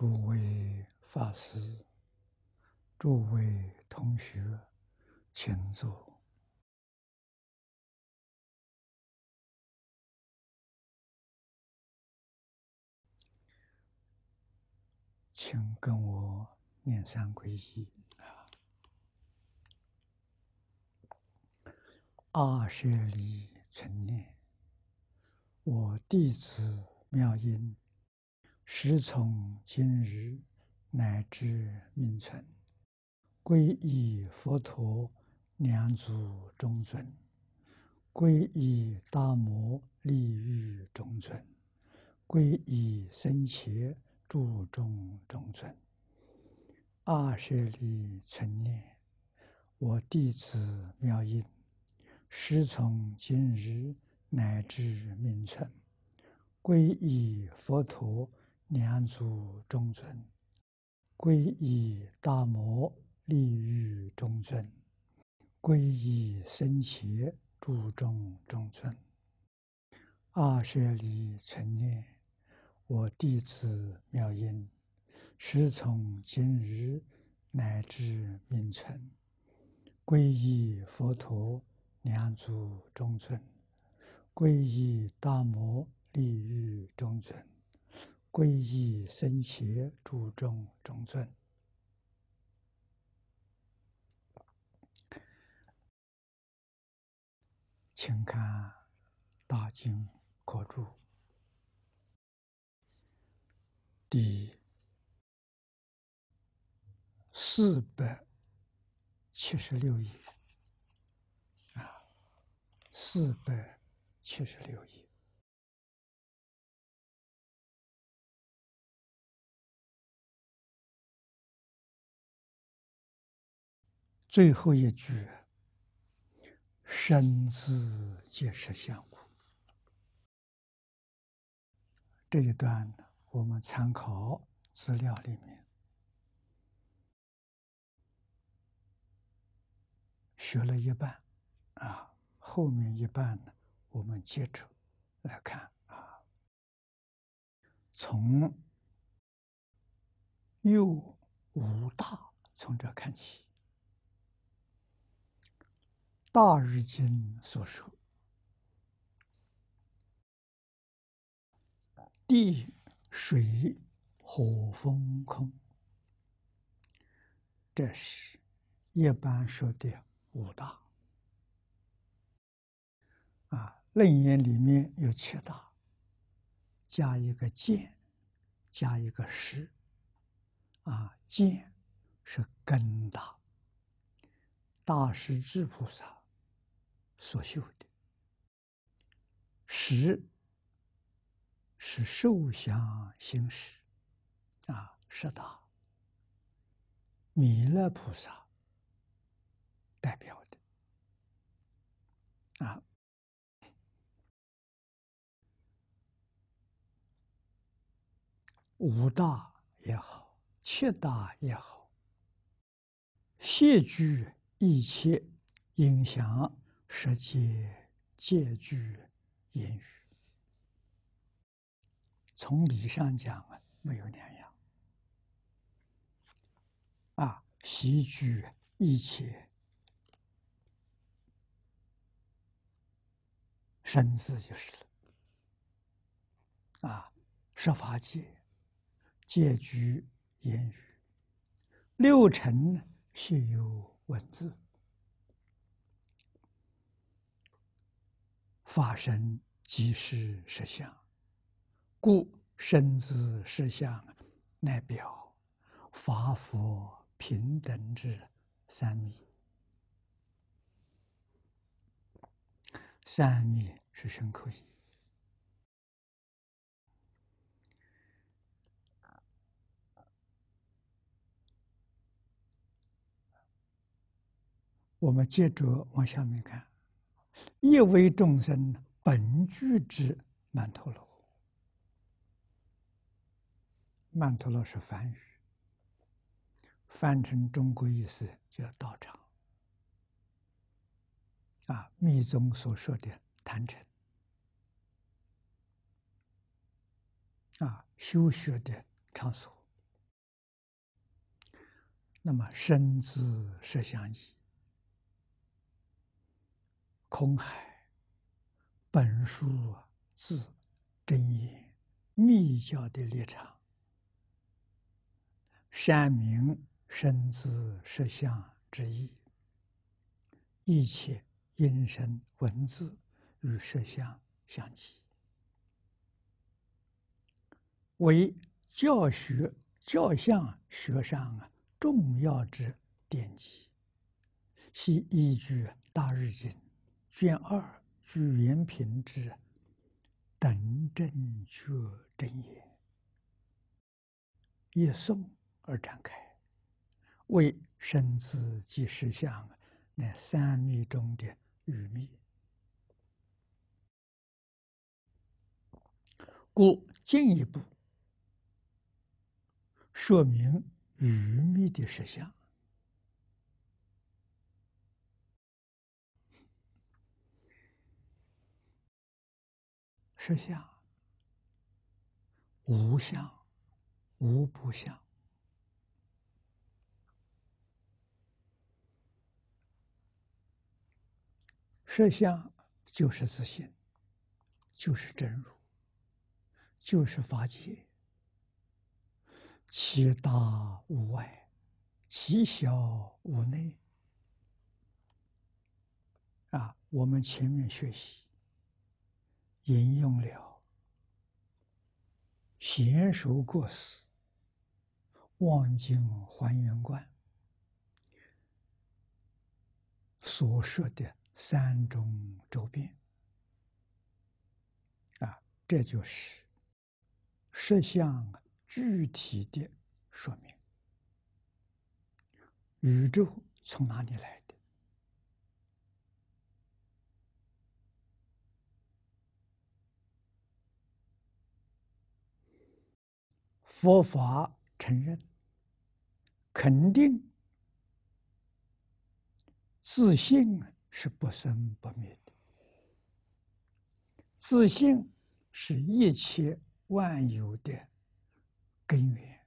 诸位法师，诸位同学，请坐。请跟我念三皈依啊！二舍利存念，我弟子妙音。时从今日乃至命存，皈依佛陀，两祖中尊；皈依大摩利于中尊；皈依僧伽注中中尊。二舍利存念，我弟子妙音，师从今日乃至命存，皈依佛陀。两祖中尊，皈依大摩利欲中尊，皈依僧邪诸众中尊。二舍离存念，我弟子妙音，师从今日乃至永存，皈依佛陀两祖中尊，皈依大摩利欲中尊。皈依僧伽，注重众尊，请看《大经》课注第四百七十六页啊，四百七十六页。最后一句：“身姿皆是相苦。”这一段呢，我们参考资料里面学了一半，啊，后面一半呢，我们接着来看啊，从右五大从这看起。大日经所说：地、水、火、风、空，这是一般说的五大。啊，楞严里面有七大，加一个见，加一个识。啊，见是根大，大师智菩萨。所修的，十是受想行识，啊，十大，弥勒菩萨代表的，啊，五大也好，七大也好，谢具一切影响。实际借句、言语，从理上讲啊，没有两样。啊，习句一切，生字就是了。啊，设法界，借据言语，六尘呢是有文字。法身即是实相，故身子实相，乃表法佛平等之三密。三密是深刻意。我们接着往下面看。一为众生本具之曼陀罗。曼陀罗是梵语，翻成中国意思叫道场。啊，密宗所说的坛城，啊，修学的场所。那么，身姿摄相仪。空海，本书自真言密教的立场，山明身知实相之意，一切音声、文字与实相相齐，为教学教相学上啊重要之典籍，系依据大日经。卷二主言平之等正觉真言，一颂而展开，为生字及实相那三密中的愚密，故进一步说明愚密的实相。实相，无相，无不相。实相就是自信，就是真如，就是法界。其大无外，其小无内。啊，我们前面学习。引用了《贤首过师望经还原观》所说的三种周边，啊，这就是实相具体的说明。宇宙从哪里来？的？佛法承认，肯定自信是不生不灭的，自信是一切万有的根源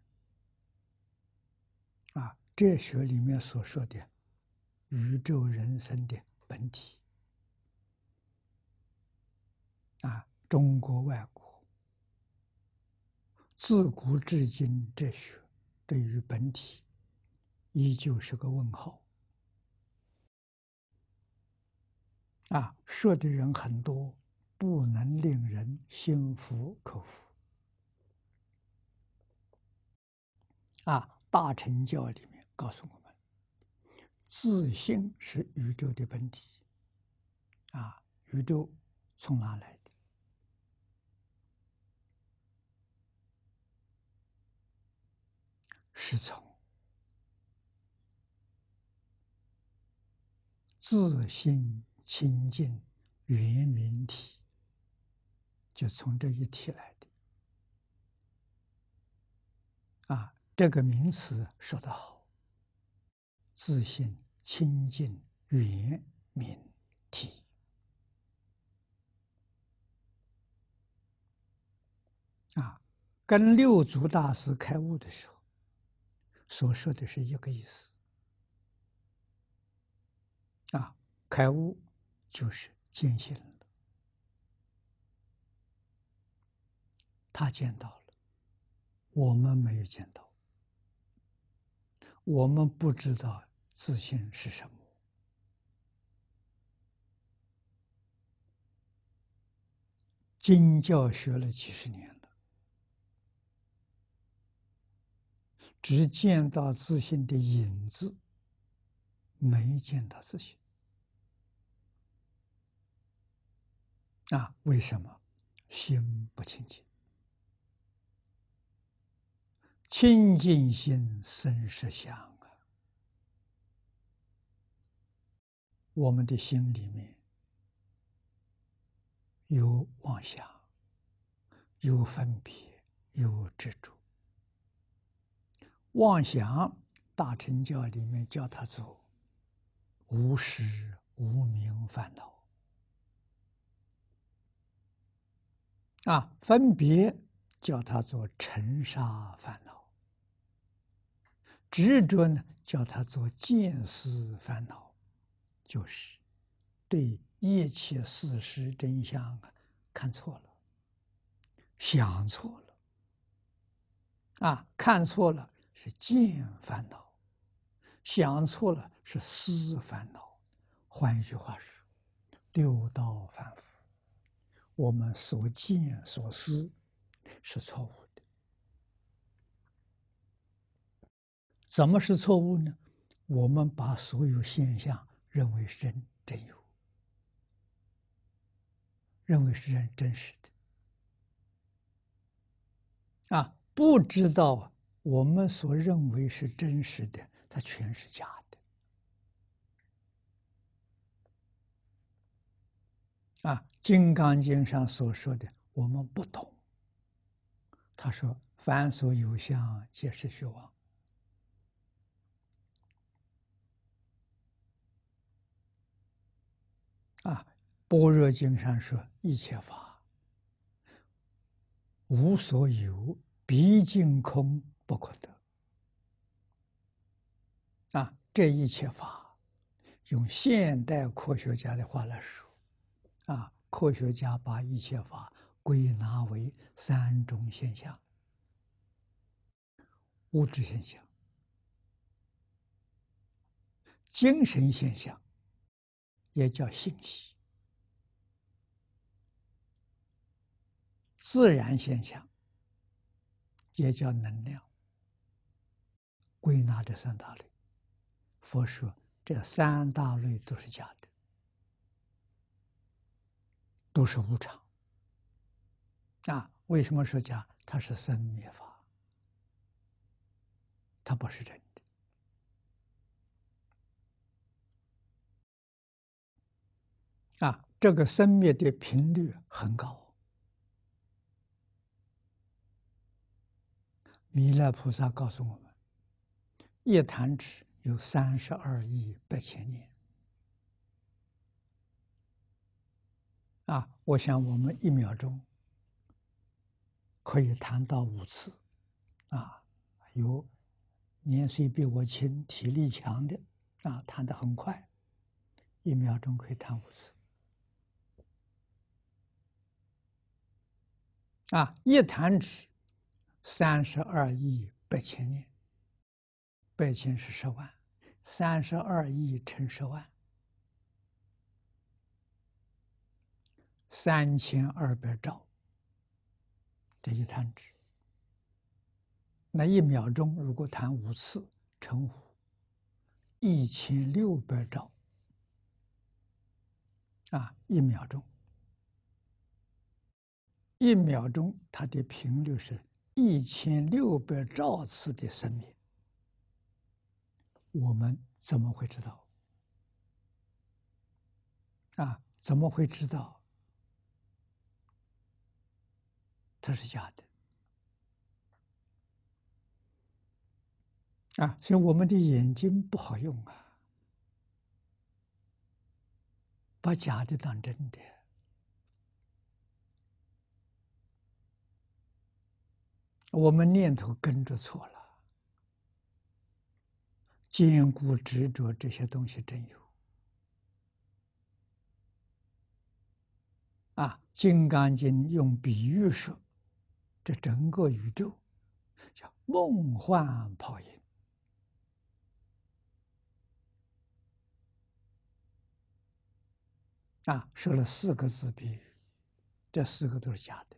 啊！哲学里面所说的宇宙人生的本体啊，中国外。自古至今，哲学对于本体依旧是个问号啊！说的人很多，不能令人心服口服啊！大乘教里面告诉我们，自性是宇宙的本体啊！宇宙从哪来？的？是从自信清净原明体，就从这一体来的。啊，这个名词说得好，自信清净原明体。啊，跟六祖大师开悟的时候。所说的是一个意思，啊，开悟就是见性了，他见到了，我们没有见到，我们不知道自信是什么，经教学了几十年。只见到自信的影子，没见到自信。啊，为什么心不清净？清净心生实相啊！我们的心里面有妄想，有分别，有执着。妄想大乘教里面叫他做无始无明烦恼啊，分别叫他做尘沙烦恼，执着呢叫他做见思烦恼，就是对一切事实真相看错了、想错了啊，看错了。是见烦恼，想错了是思烦恼，换一句话是六道反复。我们所见所思是错误的，怎么是错误呢？我们把所有现象认为是真真有，认为是真真实的啊，不知道。我们所认为是真实的，它全是假的。啊，《金刚经》上所说的我们不懂。他说：“凡所有相，皆是虚妄。”啊，《般若经》上说：“一切法无所有，毕竟空。”不可得啊！这一切法，用现代科学家的话来说，啊，科学家把一切法归纳为三种现象：物质现象、精神现象，也叫信息；自然现象，也叫能量。归纳这三大类，佛说这三大类都是假的，都是无常。啊，为什么说假？它是生灭法，它不是真的。啊，这个生灭的频率很高。弥勒菩萨告诉我们。一弹指有三十二亿八千年，啊！我想我们一秒钟可以弹到五次，啊，有年岁比我轻、体力强的，啊，弹得很快，一秒钟可以弹五次，啊！一弹指三十二亿八千年。块钱是十万，三十二亿乘十万，三千二百兆，这一弹指。那一秒钟如果弹五次，乘五，一千六百兆。啊，一秒钟，一秒钟它的频率是一千六百兆次的生命。我们怎么会知道？啊，怎么会知道它是假的？啊，所以我们的眼睛不好用啊，把假的当真的，我们念头跟着错了。坚固执着这些东西真有啊，《金刚经》用比喻说，这整个宇宙叫梦幻泡影啊，说了四个字比喻，这四个都是假的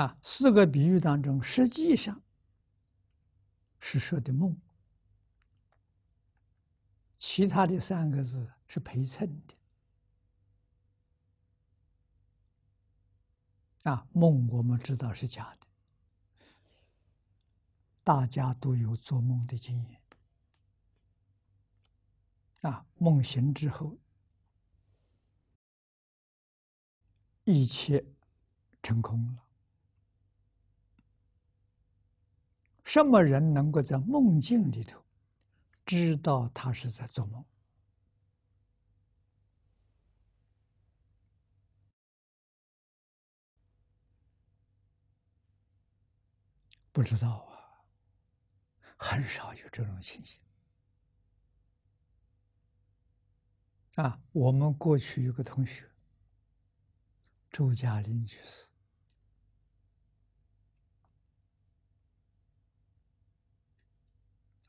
啊，四个比喻当中实际上。是说的梦，其他的三个字是陪衬的。啊，梦我们知道是假的，大家都有做梦的经验。啊，梦醒之后，一切成空了。什么人能够在梦境里头知道他是在做梦？不知道啊，很少有这种情形。啊，我们过去有个同学，周家林去世。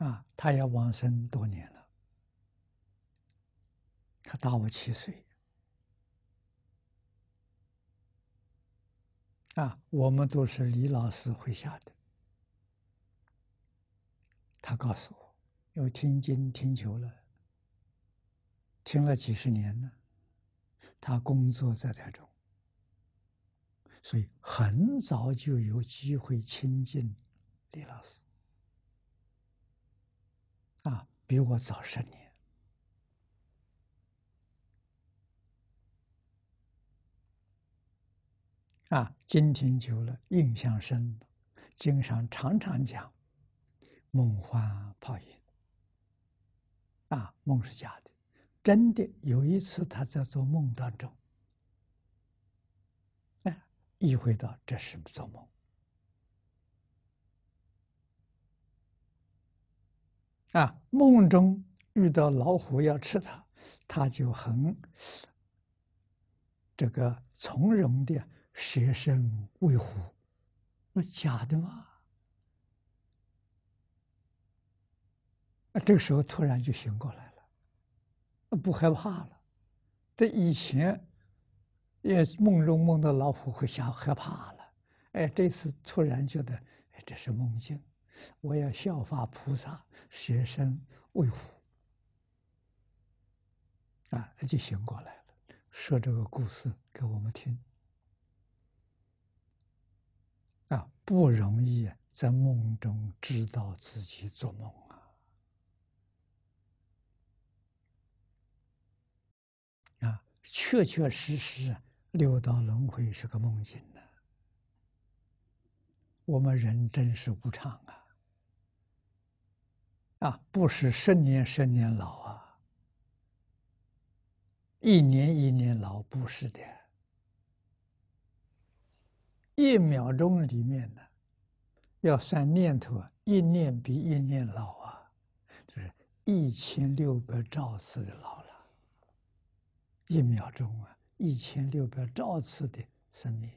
啊，他也往生多年了。他大我七岁。啊，我们都是李老师麾下的。他告诉我，有听经听求了，听了几十年了。他工作在台中，所以很早就有机会亲近李老师。啊，比我早十年。啊，今天久了，印象深了，经常常常讲“梦幻泡影”。啊，梦是假的，真的有一次他在做梦当中，哎，意会到这是做梦。啊，梦中遇到老虎要吃他，他就很这个从容的舍身喂虎。那假的吗？啊，这个时候突然就醒过来了，不害怕了。这以前也梦中梦到老虎会吓害怕了，哎，这次突然觉得哎，这是梦境。我要效法菩萨，学生为父啊，他就醒过来了，说这个故事给我们听啊，不容易在梦中知道自己做梦啊啊，确确实实六道轮回是个梦境呢，我们人真是无常啊。啊，不是十年十年老啊，一年一年老不是的，一秒钟里面呢，要算念头啊，一念比一念老啊，就是一千六百兆次的老了，一秒钟啊，一千六百兆次的生命。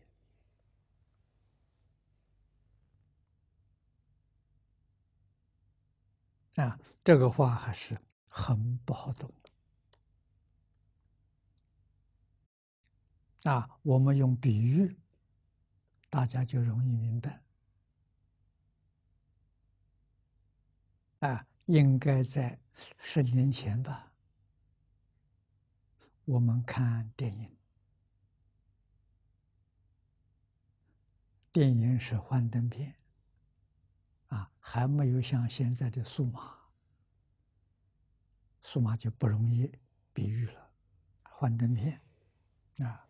啊，这个话还是很不好懂啊，我们用比喻，大家就容易明白。啊，应该在十年前吧，我们看电影，电影是幻灯片。还没有像现在的数码，数码就不容易比喻了。幻灯片，啊，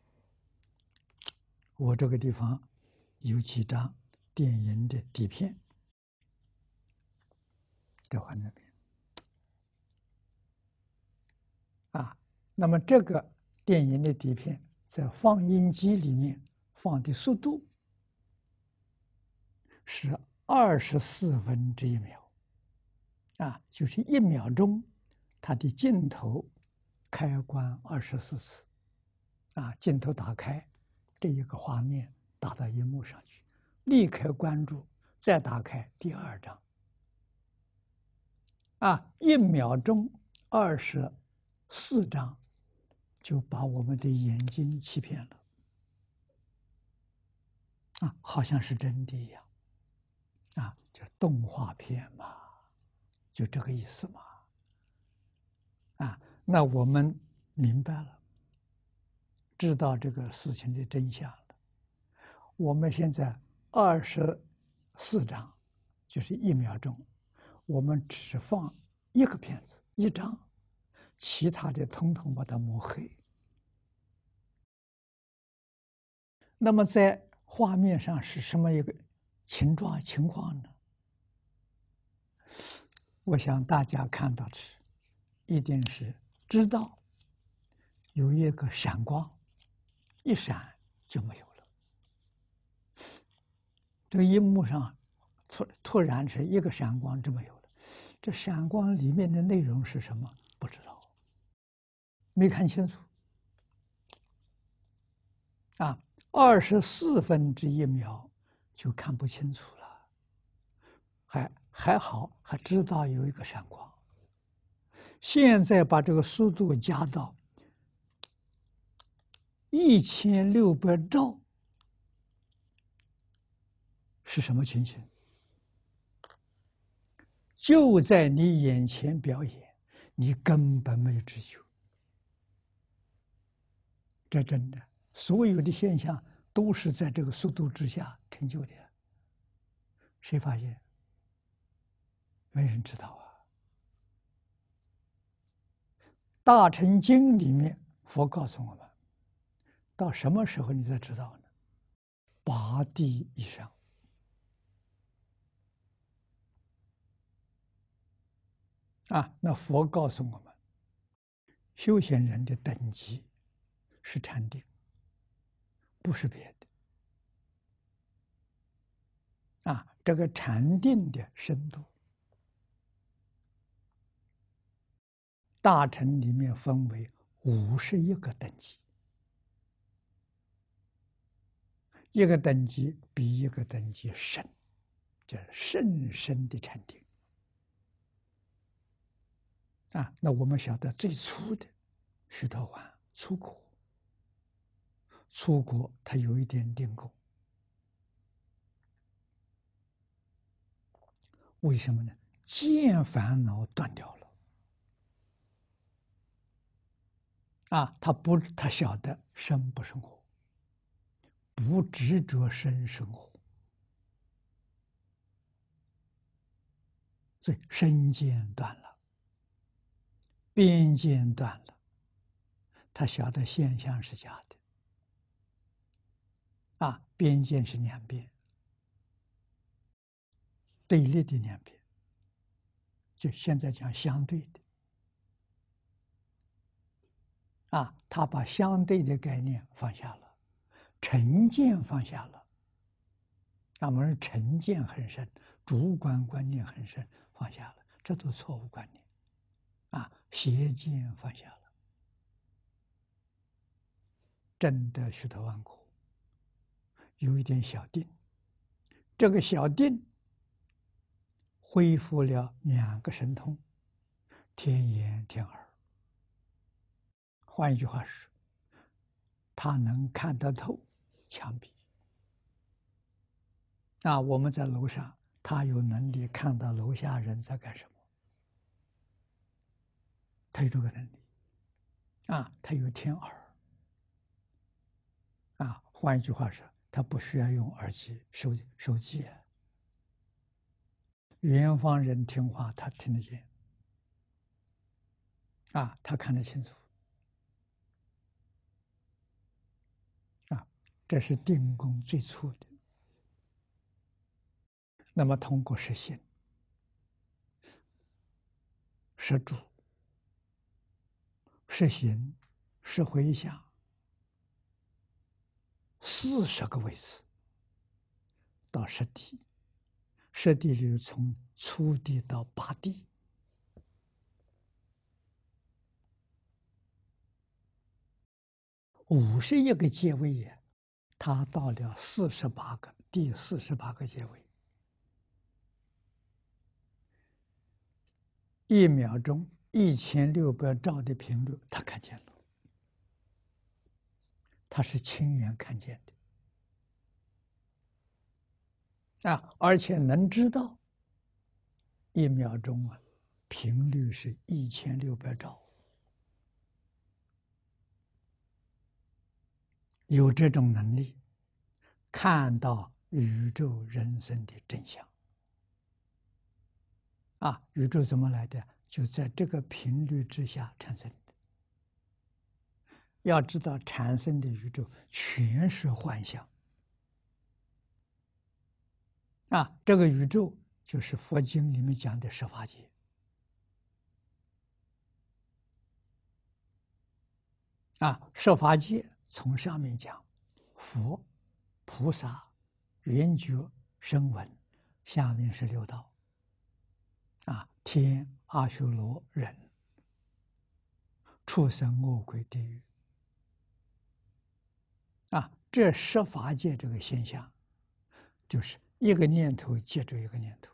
我这个地方有几张电影的底片的幻灯片啊。那么这个电影的底片在放映机里面放的速度是。二十四分之一秒，啊，就是一秒钟，它的镜头开关二十四次，啊，镜头打开，这一个画面打到荧幕上去，立刻关注，再打开第二张，啊，一秒钟二十四张，就把我们的眼睛欺骗了，啊，好像是真的一样。叫动画片嘛，就这个意思嘛，啊，那我们明白了，知道这个事情的真相了。我们现在二十四张，就是一秒钟，我们只放一个片子一张，其他的统统把它抹黑。那么在画面上是什么一个情状情况呢？我想大家看到时，一定是知道有一个闪光，一闪就没有了。这个荧幕上突突然是一个闪光就没有了，这闪光里面的内容是什么？不知道，没看清楚。啊，二十四分之一秒就看不清楚。还好还知道有一个闪光。现在把这个速度加到一千六百兆，是什么情形？就在你眼前表演，你根本没有知觉。这真的，所有的现象都是在这个速度之下成就的。谁发现？没人知道啊，《大乘经》里面佛告诉我们，到什么时候你才知道呢？八地以上啊，那佛告诉我们，修行人的等级是禅定，不是别的啊，这个禅定的深度。大臣里面分为五十一个等级，一个等级比一个等级深，叫深深的禅定。啊，那我们晓得最初的徐道环出国，出国他有一点定功，为什么呢？见烦恼断掉了。啊，他不，他晓得生不生活，不执着生生活，所以身间断了，边界断了，他晓得现象是假的，啊，边界是两边，对立的两边，就现在讲相对的。啊，他把相对的概念放下了，成见放下了。那么，成见很深，主观观念很深，放下了，这都是错误观念。啊，邪见放下了，真的虚头万苦。有一点小定，这个小定恢复了两个神通：天眼、天耳。换一句话说，他能看得透墙壁。啊，我们在楼上，他有能力看到楼下人在干什么。他有这个能力，啊，他有天耳。啊，换一句话说，他不需要用耳机、手手机。远方人听话，他听得见。啊，他看得清楚。这是定功最初的。那么通过实现。实主、实心、实回想，四十个位次到实地，实地里从初地到八地，五十一个阶位呀。他到了四十八个，第四十八个结尾，一秒钟一千六百兆的频率，他看见了，他是亲眼看见的，啊，而且能知道，一秒钟啊，频率是一千六百兆。有这种能力，看到宇宙人生的真相。啊，宇宙怎么来的？就在这个频率之下产生的。要知道，产生的宇宙全是幻象。啊，这个宇宙就是佛经里面讲的“十法界”。啊，设法界。从上面讲，佛、菩萨、圆觉、声闻，下面是六道。啊，天、阿修罗、人、畜生、饿鬼、地狱。啊，这十法界这个现象，就是一个念头接着一个念头，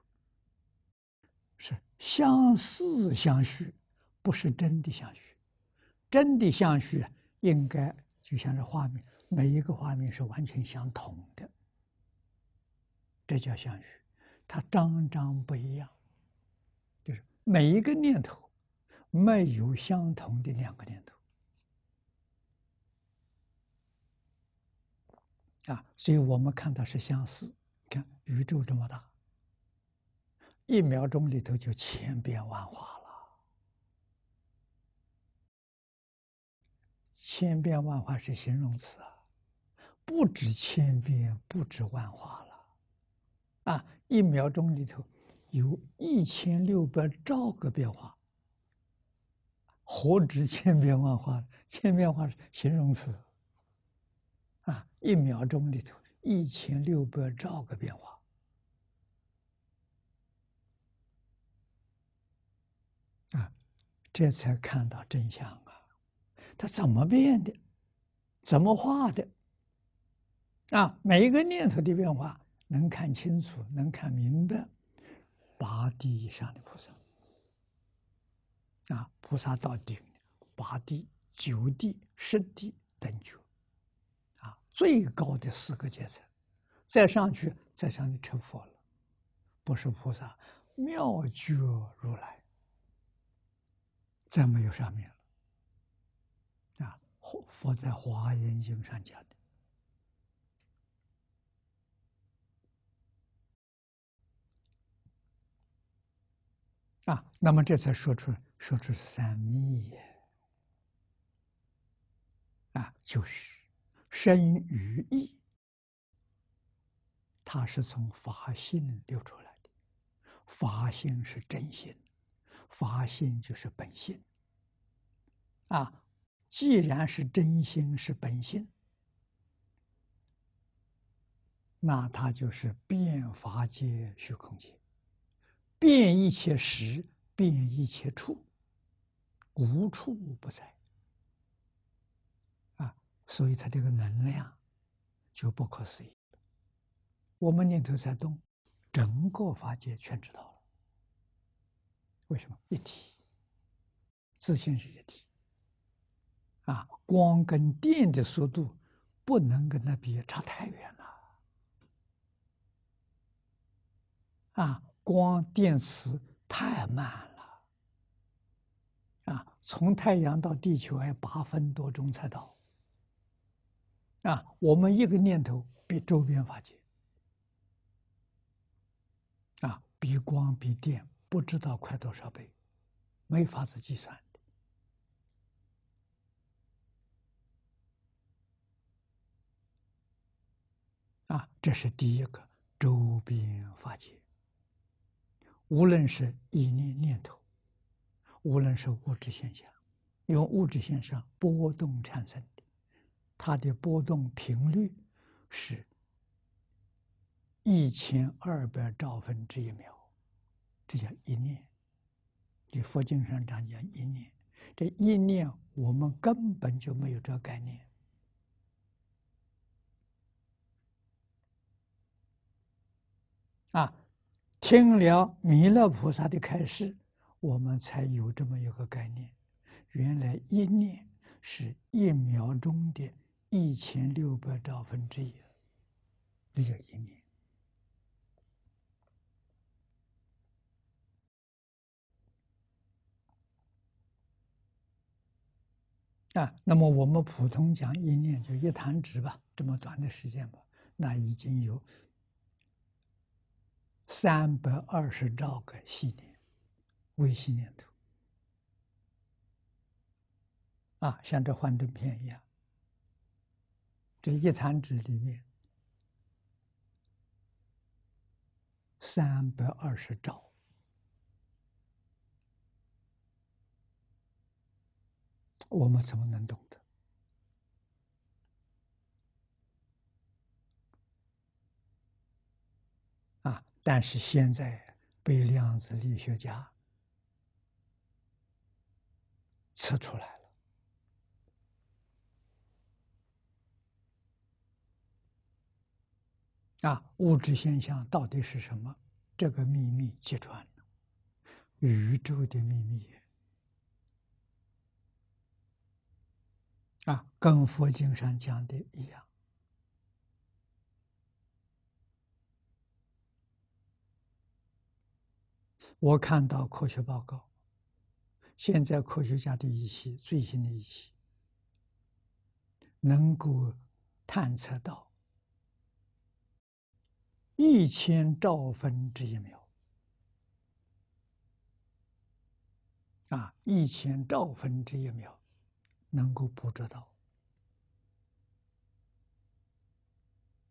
是相似相续，不是真的相续。真的相续应该。就像这画面，每一个画面是完全相同的，这叫相续。它张张不一样，就是每一个念头没有相同的两个念头啊，所以我们看到是相似。看宇宙这么大，一秒钟里头就千变万化了。千变万化是形容词啊，不止千变，不止万化了，啊！一秒钟里头有一千六百兆个变化，何止千变万化？千变化是形容词啊！一秒钟里头一千六百兆个变化啊，这才看到真相。它怎么变的？怎么化的？啊，每一个念头的变化，能看清楚，能看明白。八地以上的菩萨，啊，菩萨到顶八地、九地、十地等觉，啊，最高的四个阶层，再上去再上去成佛了，不是菩萨，妙觉如来，再没有上面了。佛在《华严经》上讲的啊，那么这才说出说出三密啊，就是身于意，它是从法性流出来的，法性是真心，法性就是本性啊。既然是真心，是本性，那它就是变法界、虚空界，变一切时，变一切处，无处不在，啊！所以它这个能量就不可思议。我们念头在动，整个法界全知道了。为什么一体？自信是一体。啊，光跟电的速度不能跟它比，差太远了。啊，光电磁太慢了。啊，从太阳到地球要八分多钟才到。啊，我们一个念头比周边发界，啊，比光比电不知道快多少倍，没法子计算。啊，这是第一个周边法界。无论是意念念头，无论是物质现象，用物质现象波动产生的，它的波动频率是一千二百兆分之一秒，这叫一念。你佛经上讲讲一念，这一念我们根本就没有这个概念。啊，听了弥勒菩萨的开示，我们才有这么一个概念：原来一念是一秒钟的一千六百兆分之一，这叫一念。啊，那么我们普通讲一念就一弹指吧，这么短的时间吧，那已经有。三百二十兆个细念，微细念头，啊，像这幻灯片一样，这一坛子里面三百二十兆，我们怎么能懂？但是现在被量子力学家测出来了啊！物质现象到底是什么？这个秘密揭穿了，宇宙的秘密啊，跟佛经上讲的一样。我看到科学报告，现在科学家的一些最新的仪器，能够探测到一千兆分之一秒啊，一千兆分之一秒能够捕捉到。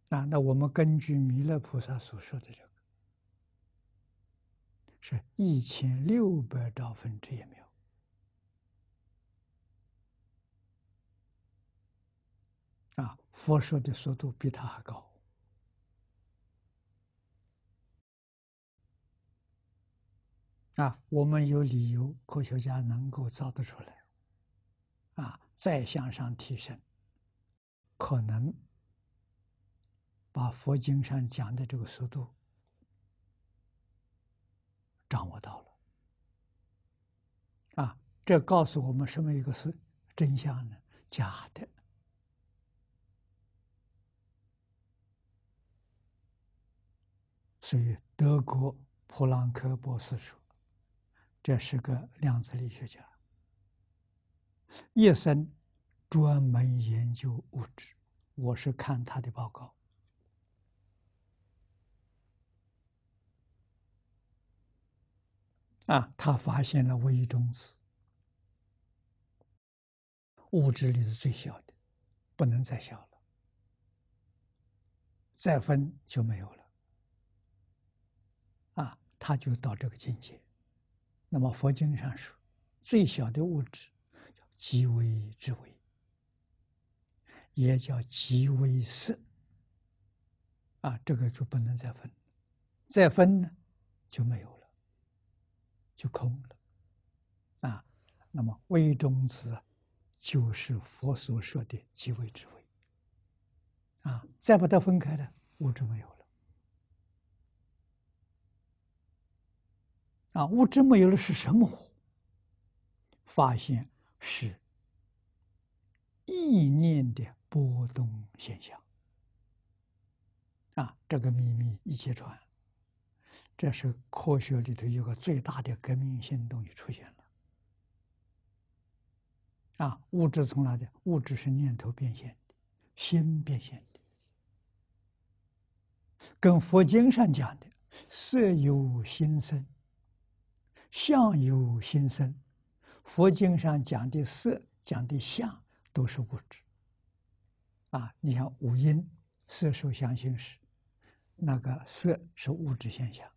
那那我们根据弥勒菩萨所说的这。个。是一千六百兆分之一秒啊！佛说的速度比它还高啊！我们有理由，科学家能够造得出来啊！再向上提升，可能把佛经上讲的这个速度。掌握到了，啊！这告诉我们什么？一个是真相呢，假的。所以，德国普朗克博士说，这是个量子力学家，一生专门研究物质。我是看他的报告。啊，他发现了微中子，物质里是最小的，不能再小了，再分就没有了。啊，他就到这个境界。那么佛经上说，最小的物质叫极微之微，也叫极微色。啊，这个就不能再分，再分呢就没有了。就空了，啊，那么微中子就是佛所说的即微之微，啊，再把它分开的物质没有了，啊，物质没有了是什么？发现是意念的波动现象，啊，这个秘密一揭穿。这是科学里头有个最大的革命性东西出现了，啊，物质从哪里？物质是念头变现的，心变现的。跟佛经上讲的“色由心生，相由心生”，佛经上讲的色、讲的相都是物质。啊，你像五音，色受想行识，那个色是物质现象。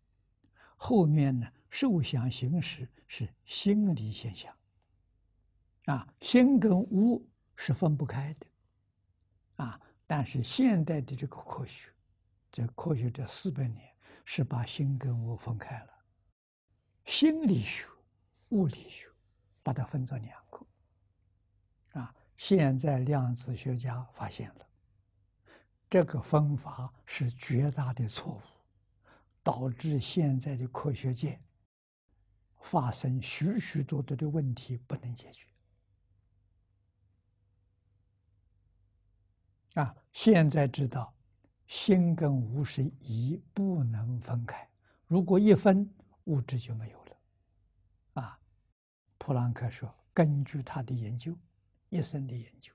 后面呢，受想行识是心理现象，啊，心跟物是分不开的，啊，但是现代的这个科学，在科学这四百年是把心跟物分开了，心理学、物理学把它分作两个，啊，现在量子学家发现了，这个分法是绝大的错误。导致现在的科学界发生许许多多的问题不能解决。啊，现在知道，心跟无神一不能分开，如果一分物质就没有了。啊，普朗克说，根据他的研究，一生的研究，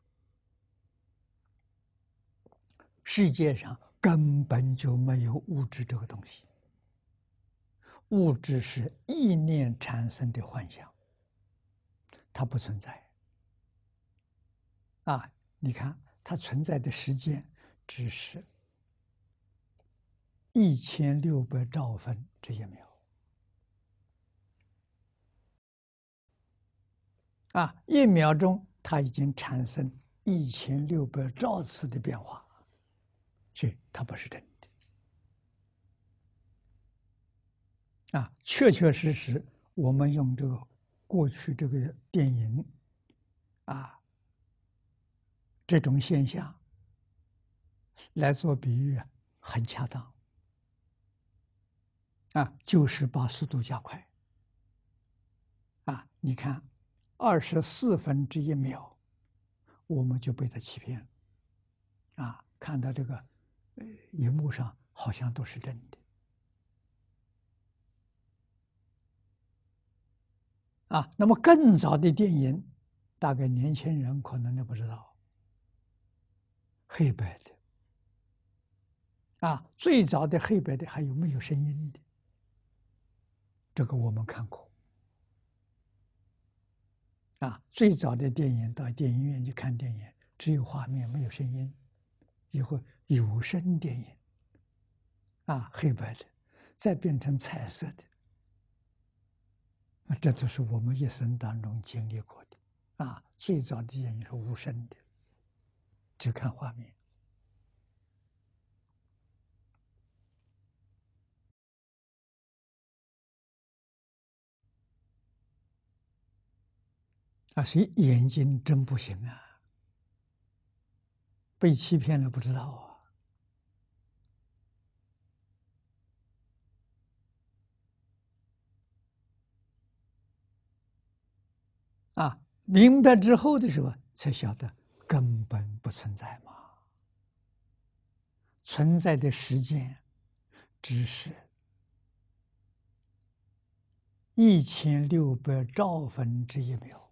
世界上根本就没有物质这个东西。物质是意念产生的幻想，它不存在。啊，你看它存在的时间只是一千六百兆分这些秒。啊，一秒钟它已经产生一千六百兆次的变化，这它不是真。啊，确确实实，我们用这个过去这个电影，啊，这种现象来做比喻很恰当。啊，就是把速度加快。啊，你看，二十四分之一秒，我们就被他欺骗。了。啊，看到这个，呃，荧幕上好像都是真的。啊，那么更早的电影，大概年轻人可能都不知道。黑白的，啊，最早的黑白的还有没有声音的，这个我们看过。啊，最早的电影到电影院去看电影，只有画面没有声音，以后有声电影，啊，黑白的，再变成彩色的。啊，这都是我们一生当中经历过的，啊，最早的眼睛是无声的，只看画面。啊，谁眼睛真不行啊？被欺骗了不知道啊。啊！明白之后的时候，才晓得根本不存在嘛。存在的时间，只是，一千六百兆分之一秒。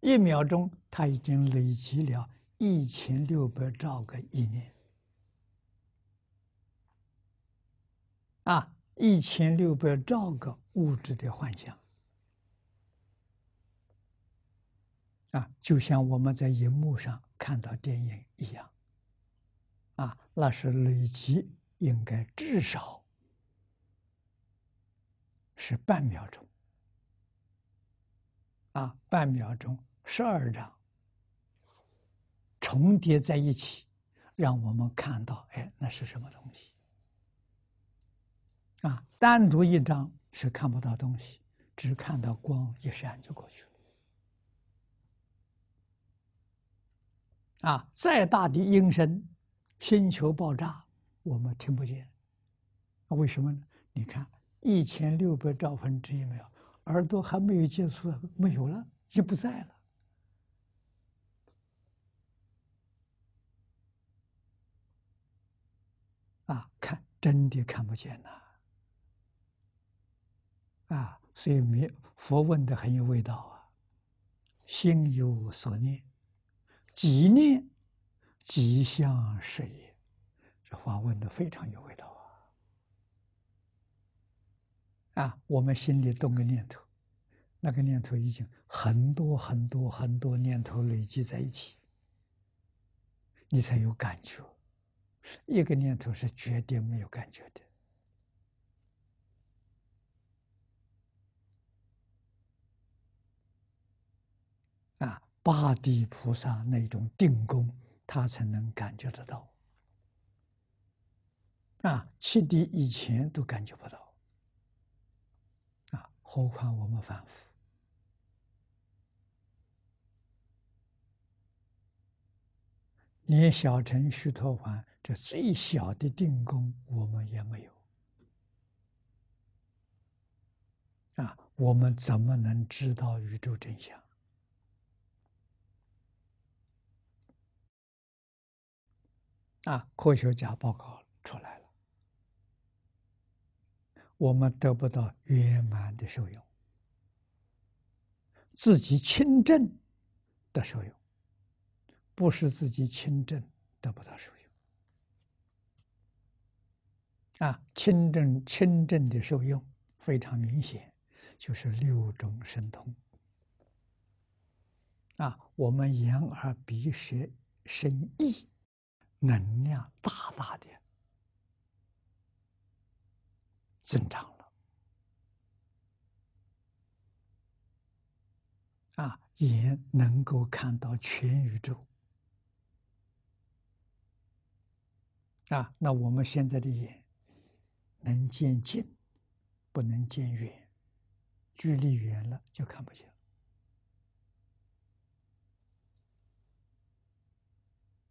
一秒钟，它已经累积了一千六百兆个一年。啊！一千六百兆个物质的幻想。啊，就像我们在荧幕上看到电影一样。啊，那是累积，应该至少是半秒钟。啊，半秒钟十二张重叠在一起，让我们看到，哎，那是什么东西？啊，单独一张是看不到东西，只看到光一闪就过去了。啊，再大的音声，星球爆炸，我们听不见。为什么呢？你看，一千六百兆分之一秒，耳朵还没有接触，没有了，就不在了。啊，看，真的看不见了。啊，所以佛问的很有味道啊，心有所念。即念即相是也，这话问的非常有味道啊！啊，我们心里动个念头，那个念头已经很多很多很多念头累积在一起，你才有感觉。一个念头是绝对没有感觉的。八地菩萨那种定功，他才能感觉得到。啊，七地以前都感觉不到，啊，何况我们凡夫，连小乘须陀洹这最小的定功，我们也没有。啊，我们怎么能知道宇宙真相？啊，科学家报告出来了，我们得不到圆满的受用，自己亲证的受用，不是自己亲证得不到受用。啊，亲证亲证的受用非常明显，就是六种神通。啊，我们眼耳鼻舌身意。能量大大的增长了，啊，也能够看到全宇宙，啊，那我们现在的眼能见近，不能见远，距离远了就看不见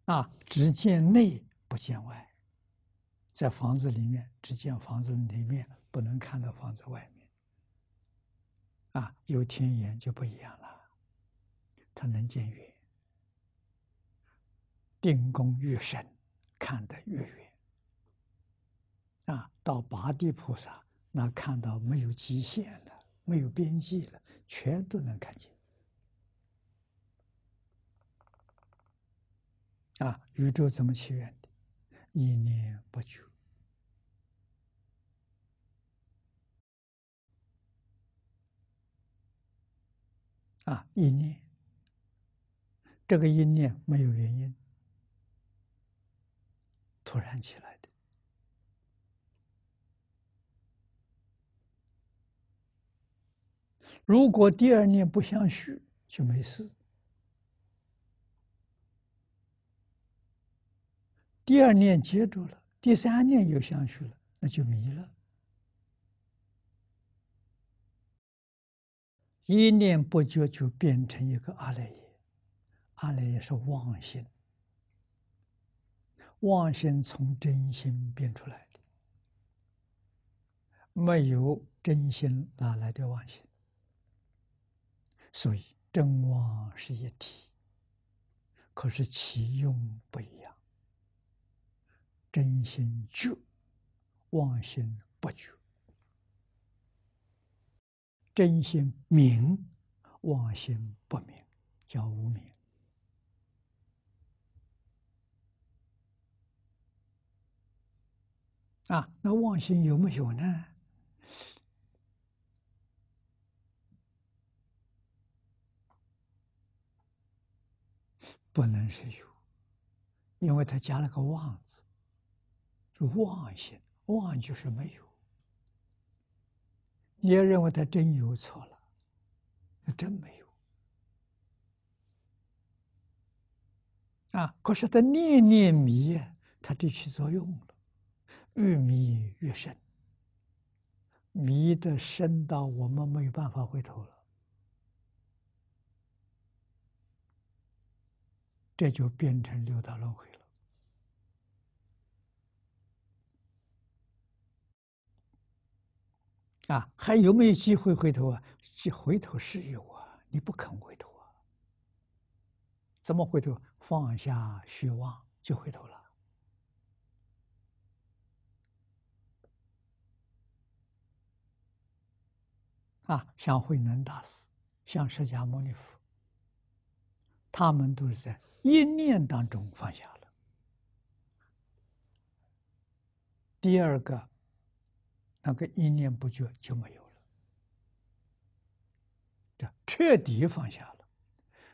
啊，只见内不见外，在房子里面，只见房子里面，不能看到房子外面。啊，有天眼就不一样了，他能见远。定功愈深，看得越远。啊，到八地菩萨，那看到没有极限了，没有边际了，全都能看见。啊，宇宙怎么起源的？一年不就啊？一念，这个一念没有原因，突然起来的。如果第二念不相续，就没事。第二念接着了，第三念又相续了，那就迷了。一念不觉就变成一个阿赖耶，阿赖耶是妄心，妄心从真心变出来的，没有真心哪来的妄心？所以真妄是一体，可是其用不一样。真心觉，妄心不觉；真心明，妄心不明，叫无明。啊，那妄心有没有呢？不能是有，因为他加了个“妄”字。忘性忘就是没有，你要认为他真有错了，他真没有。啊，可是他念念迷，他就起作用了，越迷越深，迷的深到我们没有办法回头了，这就变成六道轮回了。啊，还有没有机会回头啊？回头是有啊，你不肯回头啊？怎么回头？放下虚妄就回头了。啊，像慧能大师，像释迦牟尼佛，他们都是在一念当中放下了。第二个。那个一念不觉就没有了，这彻底放下了，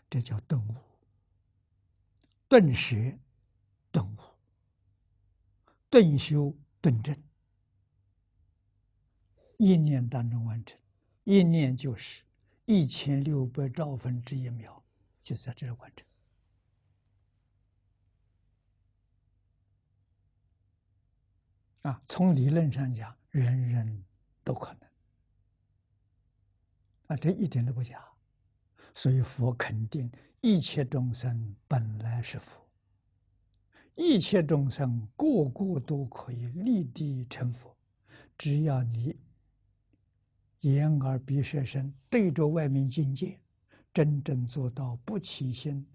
这叫顿悟、顿时顿悟、顿修、顿证，一念当中完成，一念就是一千六百兆分之一秒，就在这里完成。啊，从理论上讲。人人都可能啊，这一点都不假。所以佛肯定一切众生本来是佛，一切众生个个都可以立地成佛，只要你眼耳鼻舌身对着外面境界，真正做到不起心、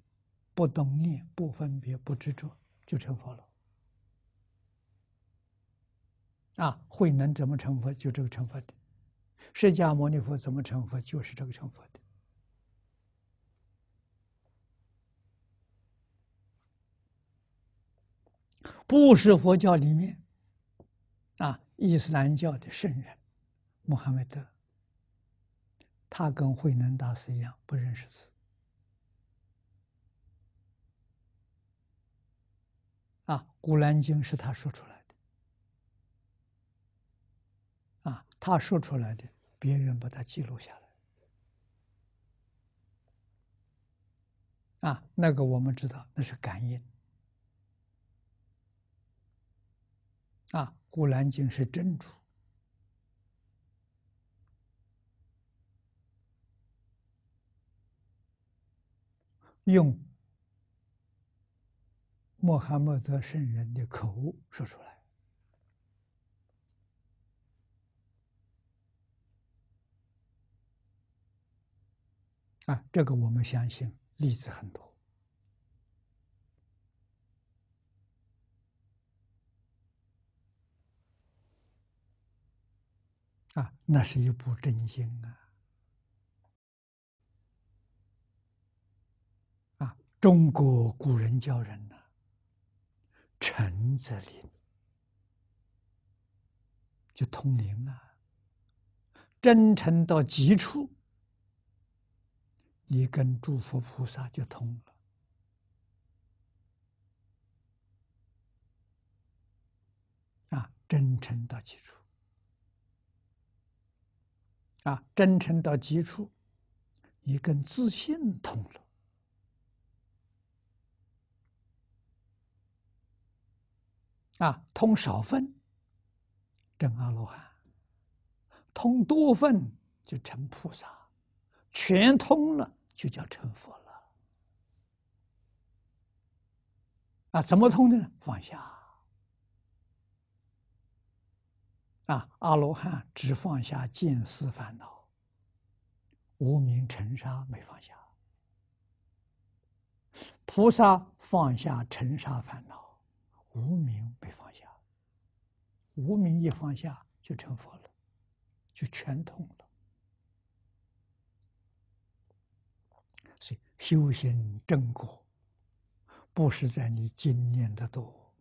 不动念、不分别、不执着，就成佛了。啊，慧能怎么成佛？就这个成佛的，释迦牟尼佛怎么成佛？就是这个成佛的。不是佛教里面啊，伊斯兰教的圣人穆罕默德，他跟慧能大师一样不认识字啊，《古兰经》是他说出来。他说出来的，别人把他记录下来，啊，那个我们知道那是感应，啊，《古兰经》是真主用穆罕默德圣人的口说出来。啊，这个我们相信例子很多。啊，那是一部真经啊！啊，中国古人教人呢，诚则灵，就通灵了，真诚到极处。你跟诸佛菩萨就通了，啊，真诚到极处，啊，真诚到极处，你跟自信通了，啊，通少分成阿罗汉，通多分就成菩萨。全通了，就叫成佛了。啊，怎么通的呢？放下。啊，阿罗汉只放下见思烦恼，无明尘沙没放下；菩萨放下尘沙烦恼，无明被放下。无明一放下，就成佛了，就全通了。修行正果，不是在你经验的多，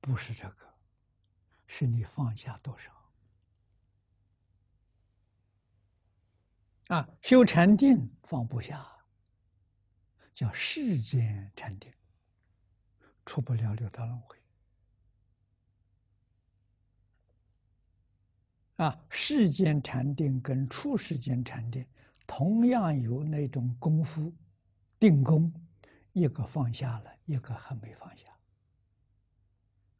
不是这个，是你放下多少。啊，修禅定放不下，叫世间禅定，出不了六道轮回。啊，世间禅定跟出世间禅定。同样有那种功夫，定功，一个放下了一个还没放下，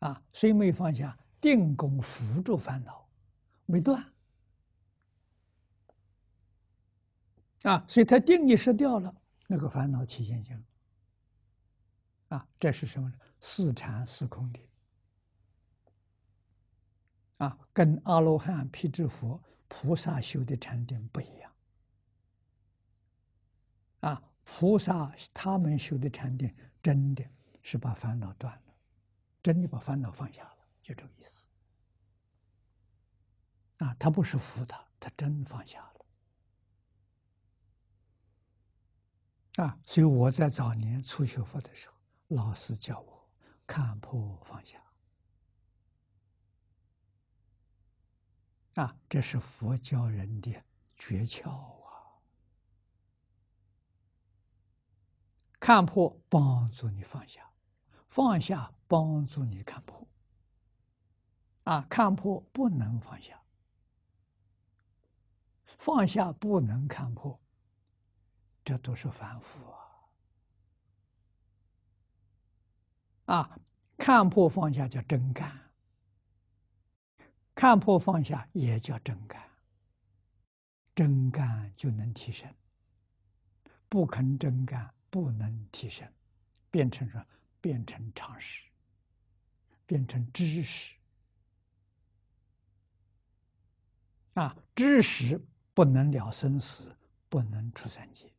啊，谁没放下？定功扶助烦恼，没断，啊，所以他定力失掉了，那个烦恼起现行，啊，这是什么？呢？四禅四空的，啊，跟阿罗汉、辟支佛、菩萨修的禅定不一样。啊，菩萨他们修的禅定，真的是把烦恼断了，真的把烦恼放下了，就这个意思。啊，他不是佛他，他真放下了。啊，所以我在早年初学佛的时候，老师叫我看破放下。啊，这是佛教人的诀窍。看破帮助你放下，放下帮助你看破，啊，看破不能放下，放下不能看破，这都是凡夫啊！啊，看破放下叫真干，看破放下也叫真干，真干就能提升，不肯真干。不能提升，变成什么？变成常识，变成知识。啊，知识不能了生死，不能出三界，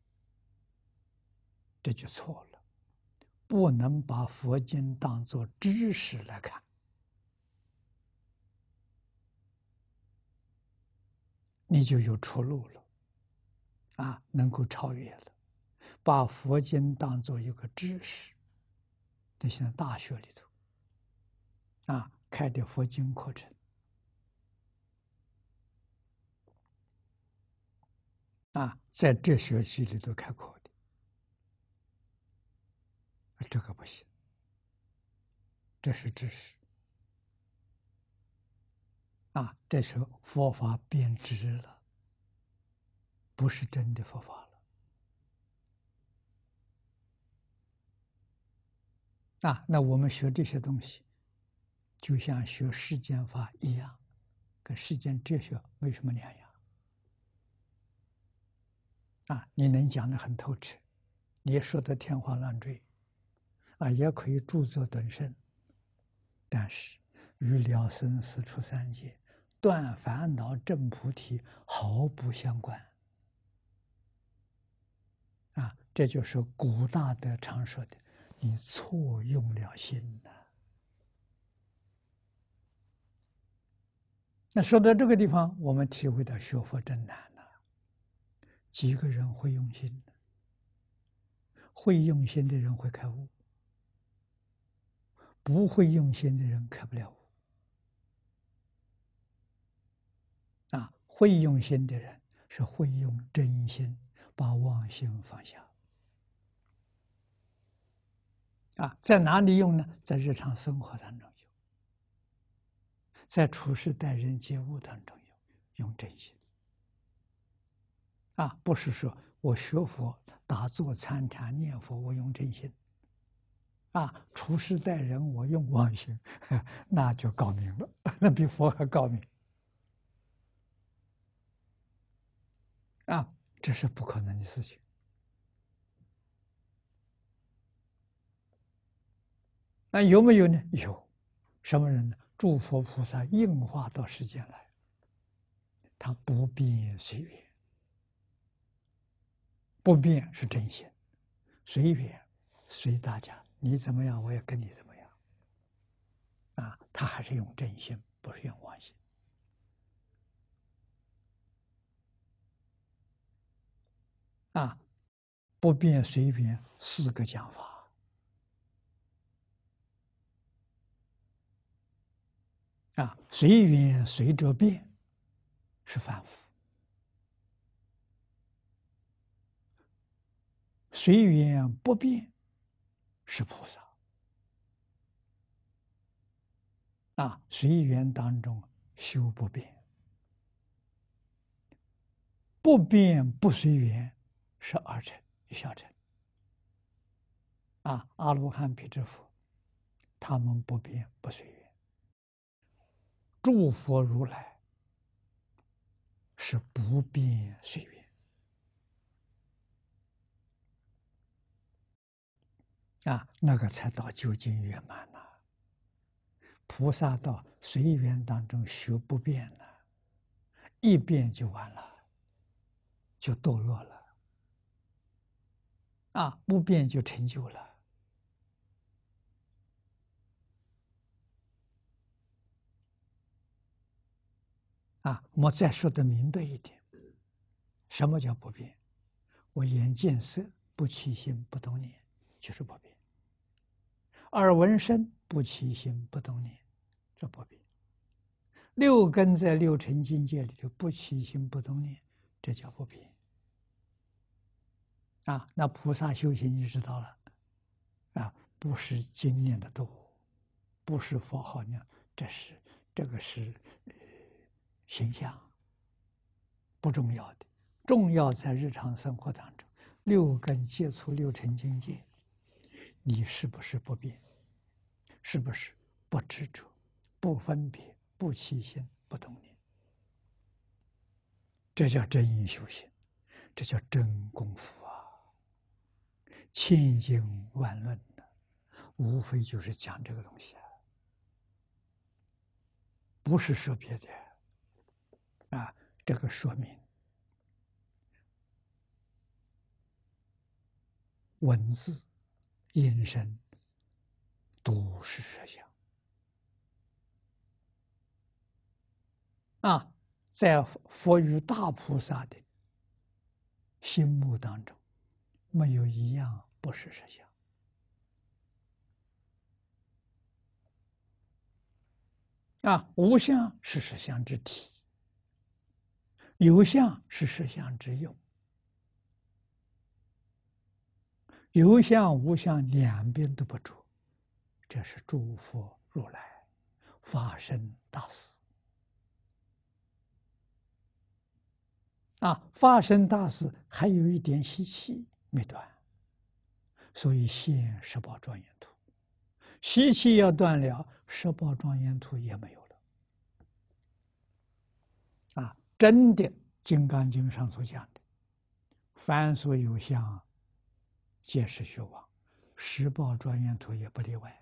这就错了。不能把佛经当作知识来看，你就有出路了，啊，能够超越了。把佛经当做一个知识，就像大学里头啊开的佛经课程啊，在这学期里头开课的，这个不行，这是知识啊，这时候佛法变质了，不是真的佛法。啊，那我们学这些东西，就像学世间法一样，跟世间哲学没什么两样。啊，你能讲的很透彻，也说的天花乱坠，啊，也可以著作等身，但是与了生死出三界断烦恼证菩提毫不相关。啊，这就是古大德常说的。你错用了心呐。那说到这个地方，我们体会到学佛真难呐。几个人会用心会用心的人会开悟，不会用心的人开不了悟。啊，会用心的人是会用真心把妄心放下。啊，在哪里用呢？在日常生活当中用，在处事待人接物当中用，用真心。啊，不是说我学佛、打坐、参禅、念佛，我用真心。啊，处事待人，我用妄心，那就高明了，那比佛还高明。啊，这是不可能的事情。那有没有呢？有，什么人呢？诸佛菩萨应化到世间来，他不变随缘，不变是真心，随缘随大家，你怎么样，我也跟你怎么样。啊，他还是用真心，不是用妄心。啊，不变随缘四个讲法。啊，随缘随着变，是凡夫；随缘不变，是菩萨。啊，随缘当中修不变，不变不随缘，是二乘、小乘。啊，阿罗汉比之佛，他们不变不随缘。诸佛如来是不变随缘啊，那个才到究竟圆满呐。菩萨到随缘当中学不变了，一变就完了，就堕落了。啊，不变就成就了。啊，我再说的明白一点，什么叫不变？我眼见色，不起心，不动念，就是不变。耳闻声，不起心，不动念，这不变。六根在六尘境界里头不起心，不动念，这叫不变。啊，那菩萨修行就知道了，啊，不是经验的多，不是佛号呢，这是这个是。形象不重要的，重要在日常生活当中，六根接触六尘境界，你是不是不变？是不是不执着、不分别、不起心、不动念？这叫真因修行，这叫真功夫啊！千经万论的，无非就是讲这个东西啊，不是说别的。啊，这个说明文字、音声都是实相啊，在佛与大菩萨的心目当中，没有一样不是实相啊，无相是实相之体。有相是实相之用，有相无相两边都不住，这是诸佛如来，发生大事。啊，发生大事还有一点习气没断，所以现十宝庄严图，习气要断了，十宝庄严图也没有。真的，《金刚经》上所讲的“凡所有相，皆是虚妄”，十报转眼图也不例外。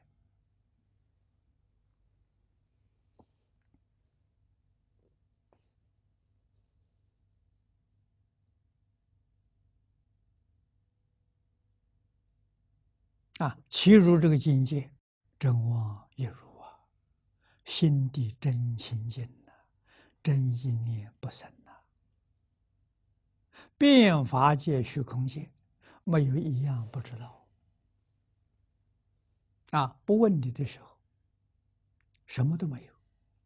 啊，其如这个境界，真望一如啊，心地真清净。真一念不生呐！变法界、虚空界，没有一样不知道。啊，不问你的时候，什么都没有，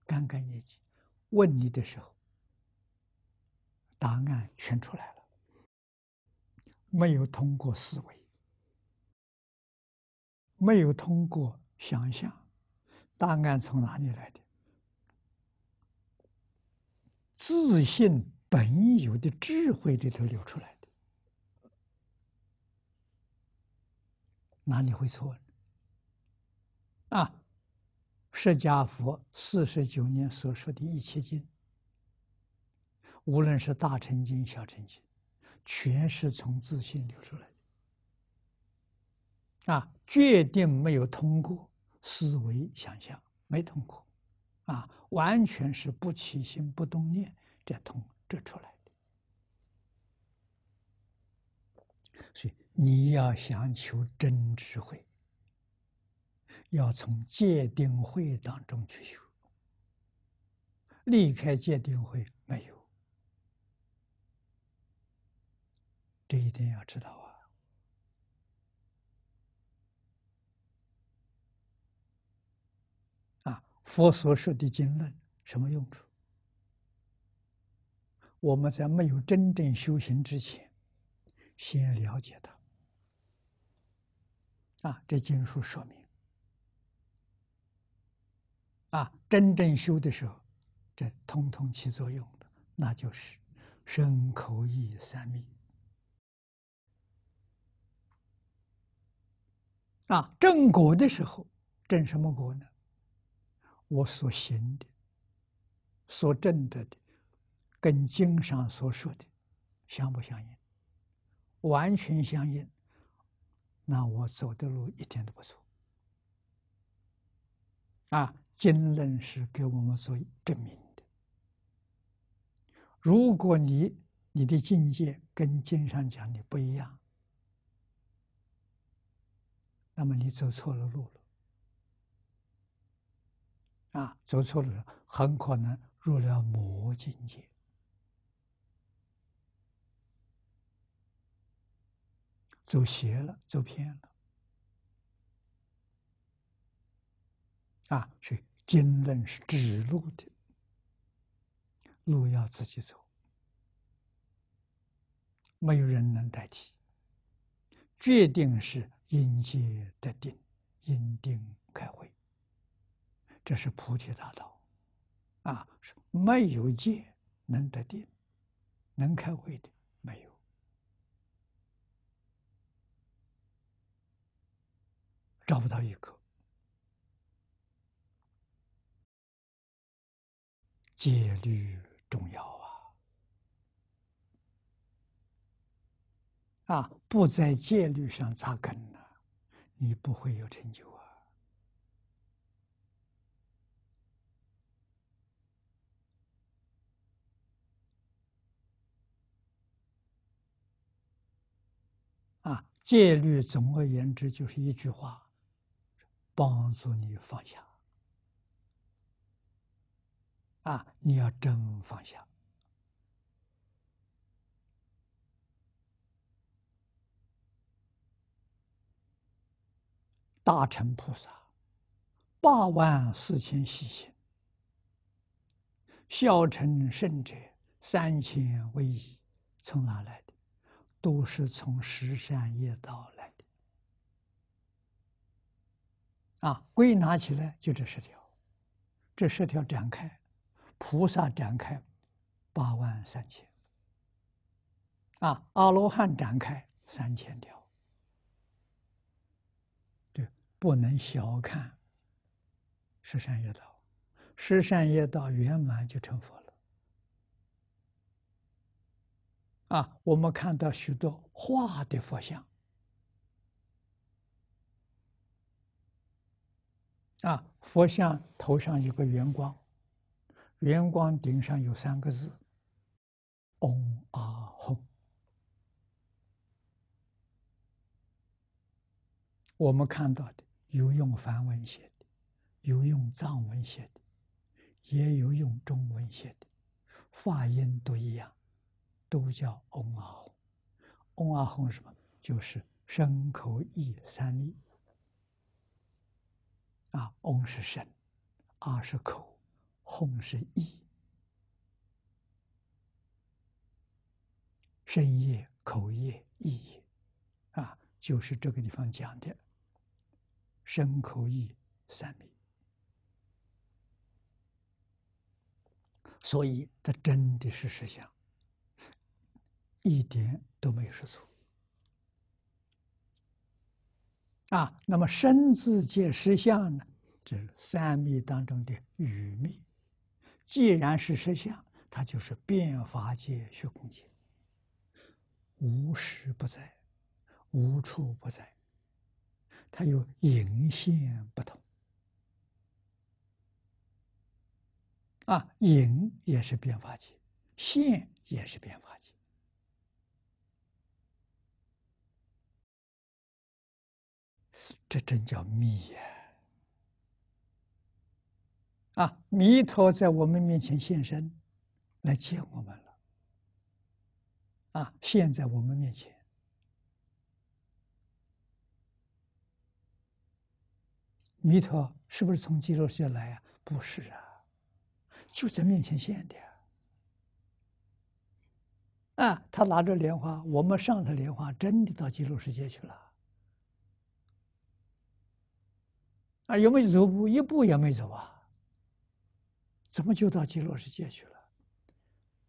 干干净净；问你的时候，答案全出来了。没有通过思维，没有通过想象，答案从哪里来的？自信本有的智慧里头流出来的，哪里会错呢？啊，释迦佛四十九年所说的一切经，无论是大乘经、小乘经，全是从自信流出来的。啊，决定没有通过思维想象，没通过。啊，完全是不起心不动念这通这出来的。所以你要想求真智慧，要从戒定慧当中去修，离开戒定慧没有。这一定要知道啊。佛所说的经论什么用处？我们在没有真正修行之前，先了解它。啊，这经书说明。啊，真正修的时候，这通通起作用的，那就是身口意三密。啊，正果的时候，正什么果呢？我所行的、所证得的，跟经上所说的，相不相应？完全相应，那我走的路一点都不错。啊，经论是给我们做证明的。如果你你的境界跟经上讲的不一样，那么你走错了路了。啊，走错了，很可能入了魔境界，走邪了，走偏了。啊，所以经论是指路的，路要自己走，没有人能代替。决定是因界得定，因定开会。这是菩提大道，啊，是没有戒能得定，能开慧的没有，找不到一个。戒律重要啊，啊，不在戒律上扎根呢，你不会有成就啊。戒律，总而言之，就是一句话：帮助你放下。啊，你要真放下。大乘菩萨八万四千细心，孝成圣者三千威仪，从哪来？都是从十善业道来的，啊，归纳起来就这十条，这十条展开，菩萨展开八万三千，啊，阿罗汉展开三千条，对，不能小看十善业道，十善业道圆满就成佛。啊，我们看到许多画的佛像，啊，佛像头上有个圆光，圆光顶上有三个字“嗡啊吽”。我们看到的有用梵文写的，有用藏文写的，也有用中文写的，发音都一样。都叫嗡啊吽，嗡啊吽是什么？就是身口意三密。啊，嗡是身，阿是口，吽是意，身业、口业、意业，啊，就是这个地方讲的身口意三密。所以，这真的是实相。一点都没有说错啊！那么身字界实相呢，就是三密当中的语密。既然是实相，它就是变法界、虚空界，无时不在，无处不在。它有影现不同啊，影也是变法界，现也是变法界。这真叫迷呀！啊，弥陀在我们面前现身，来见我们了。啊，现，在我们面前，弥陀是不是从极乐世界来呀？不是啊，就在面前现的。啊，他拿着莲花，我们上他莲花，真的到极乐世界去了。啊，有没有走一步？一步也没走啊！怎么就到极乐世界去了？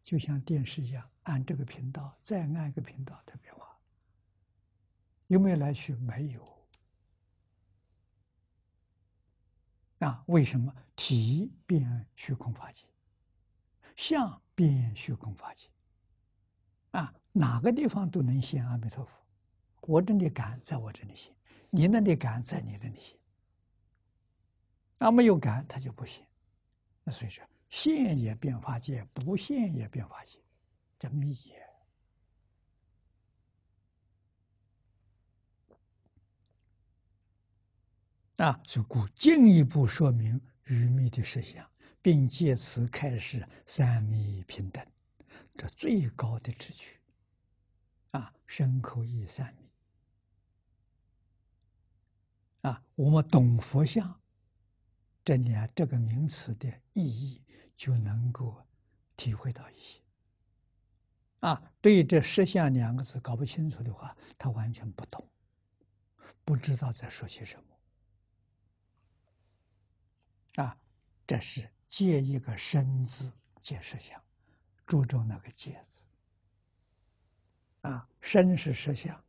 就像电视一样，按这个频道，再按一个频道特别化，有没有来去？没有。啊，为什么体变虚空法界，相变虚空法界？啊，哪个地方都能现阿弥陀佛。我这里敢，在我这里现，你那里敢，在你那里现。那没有感，他就不现。那所以说，现也变化界，不现也变化界，这密也。啊，所以故进一步说明愚密的实相，并借此开始三密平等这最高的秩序。啊，身口意三密。啊，我们懂佛像。这里啊，这个名词的意义就能够体会到一些。啊，对这实相两个字搞不清楚的话，他完全不懂，不知道在说些什么。啊，这是借一个身字解释相，注重那个“借”字。啊，身是实相，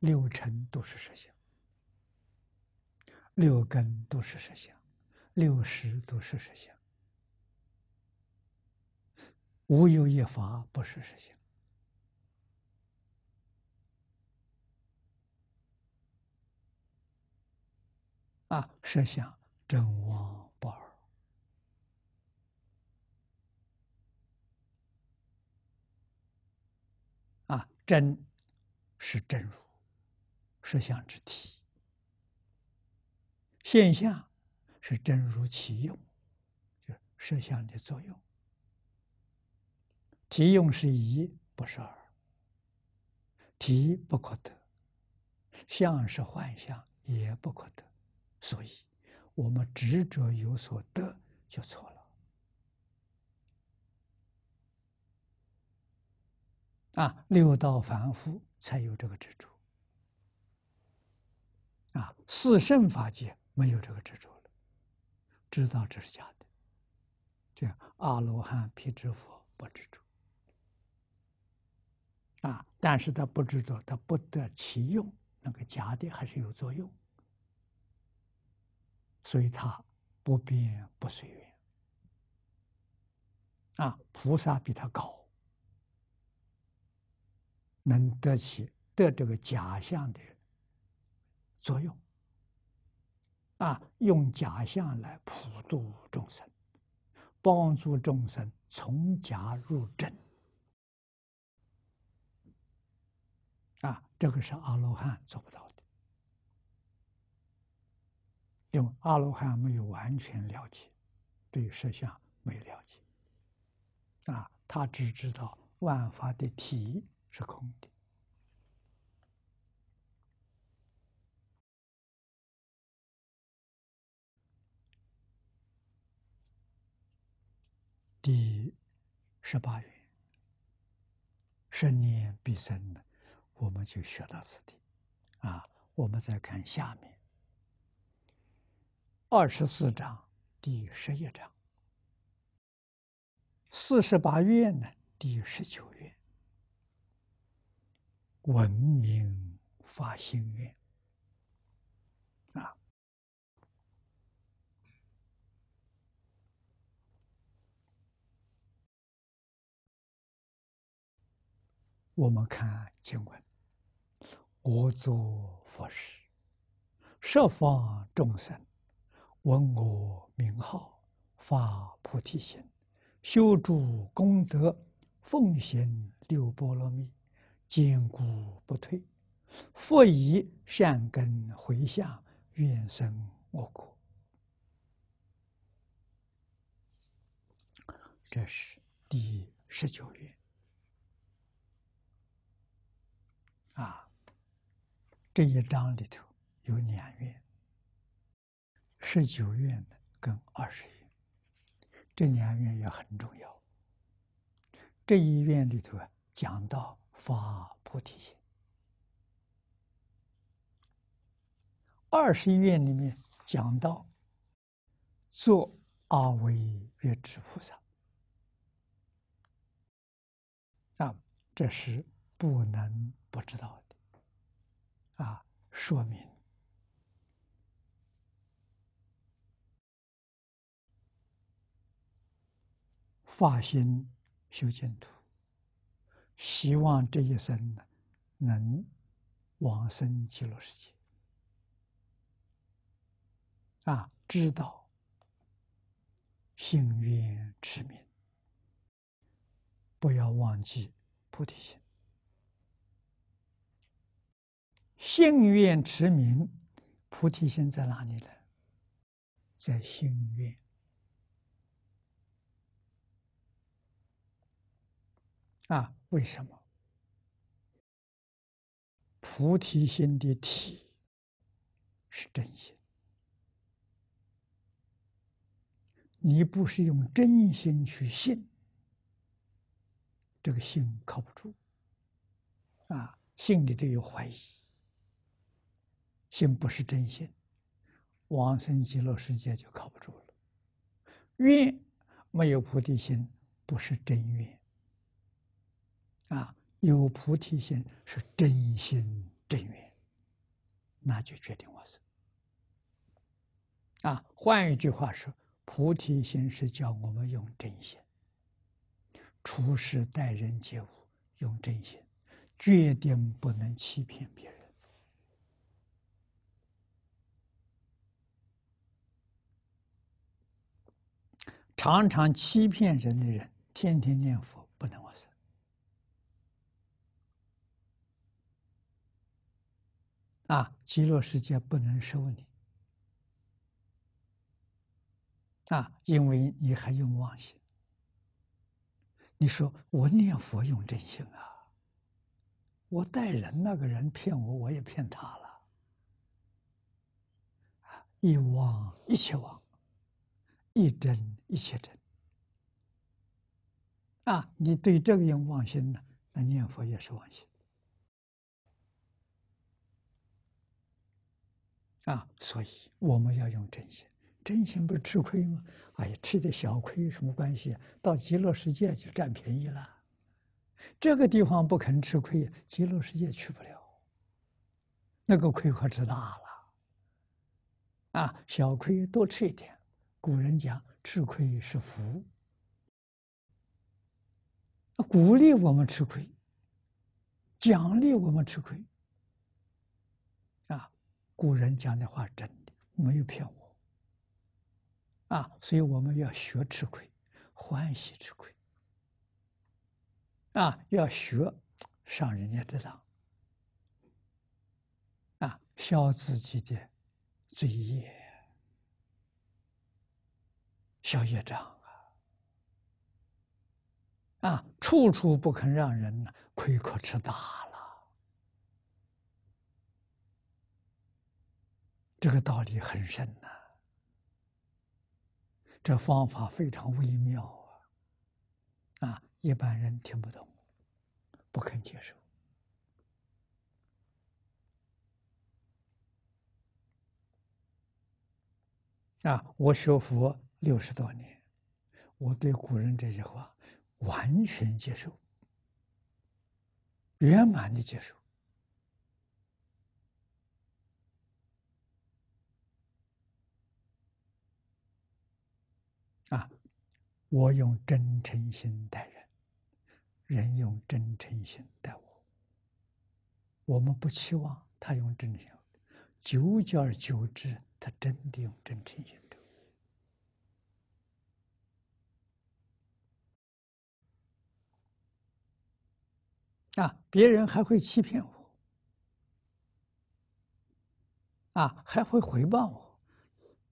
六尘都是实相，六根都是实相。六十都是实相，无有一法不是实相。啊，实相真妄不二。啊，真是真如，实相之体，现象。是真如其用，就是摄像的作用。体用是一，不是二。体不可得，相是幻象，也不可得。所以，我们执着有所得就错了。啊，六道凡夫才有这个执着。啊，四圣法界没有这个执着了。知道这是假的，这阿罗汉辟支佛不知主啊，但是他不知道，他不得其用，那个假的还是有作用，所以他不辩不随缘啊。菩萨比他高，能得起得这个假象的作用。啊，用假象来普度众生，帮助众生从假入真。啊，这个是阿罗汉做不到的，因为阿罗汉没有完全了解，对实相没了解。啊，他只知道万法的体是空的。第十八愿，生年必生的，我们就学到此地，啊，我们再看下面，二十四章第十一章，四十八愿呢，第十九愿，文明发心愿。我们看经文：我作佛事，设方众生，闻我名号，发菩提心，修诸功德，奉行六波罗蜜，坚固不退。复以善根回向，愿生我国。这是第十九愿。啊，这一章里头有两愿，十九愿跟二十愿，这两愿也很重要。这一愿里头啊，讲到发菩提心；二十愿里面讲到做阿惟越之菩萨啊，这是。不能不知道的啊！说明发心修建图，希望这一生呢，能往生极乐世界啊！知道幸运持名，不要忘记菩提心。信愿持名，菩提心在哪里呢？在心愿啊！为什么？菩提心的体是真心。你不是用真心去信，这个信靠不住啊！心里都有怀疑。心不是真心，往生极乐世界就靠不住了。愿没有菩提心，不是真愿。啊，有菩提心是真心真愿，那就决定往生。啊，换一句话说，菩提心是教我们用真心，处事待人接物用真心，决定不能欺骗别人。常常欺骗人的人，天天念佛不能往生啊！极乐世界不能收你啊，因为你还用妄心。你说我念佛用真心啊？我带人，那个人骗我，我也骗他了一妄，一切妄。一真一切真，啊！你对这个用妄心呢？那念佛也是妄心。啊！所以我们要用真心，真心不是吃亏吗？哎呀，吃点小亏有什么关系？到极乐世界就占便宜了。这个地方不肯吃亏，极乐世界去不了。那个亏可吃大了。啊，小亏多吃一点。古人讲吃亏是福，鼓励我们吃亏，奖励我们吃亏，啊，古人讲的话真的没有骗我，啊，所以我们要学吃亏，欢喜吃亏，啊，要学上人家的当，啊，消自己的罪业。小业障啊！啊，处处不肯让人呢，亏可吃大了。这个道理很深呐，这方法非常微妙啊！啊，一般人听不懂，不肯接受。啊，我学佛。六十多年，我对古人这些话完全接受，圆满的接受。啊，我用真诚心待人，人用真诚心待我。我们不期望他用真诚，久而久之，他真的用真诚心。啊！别人还会欺骗我，啊，还会回报我，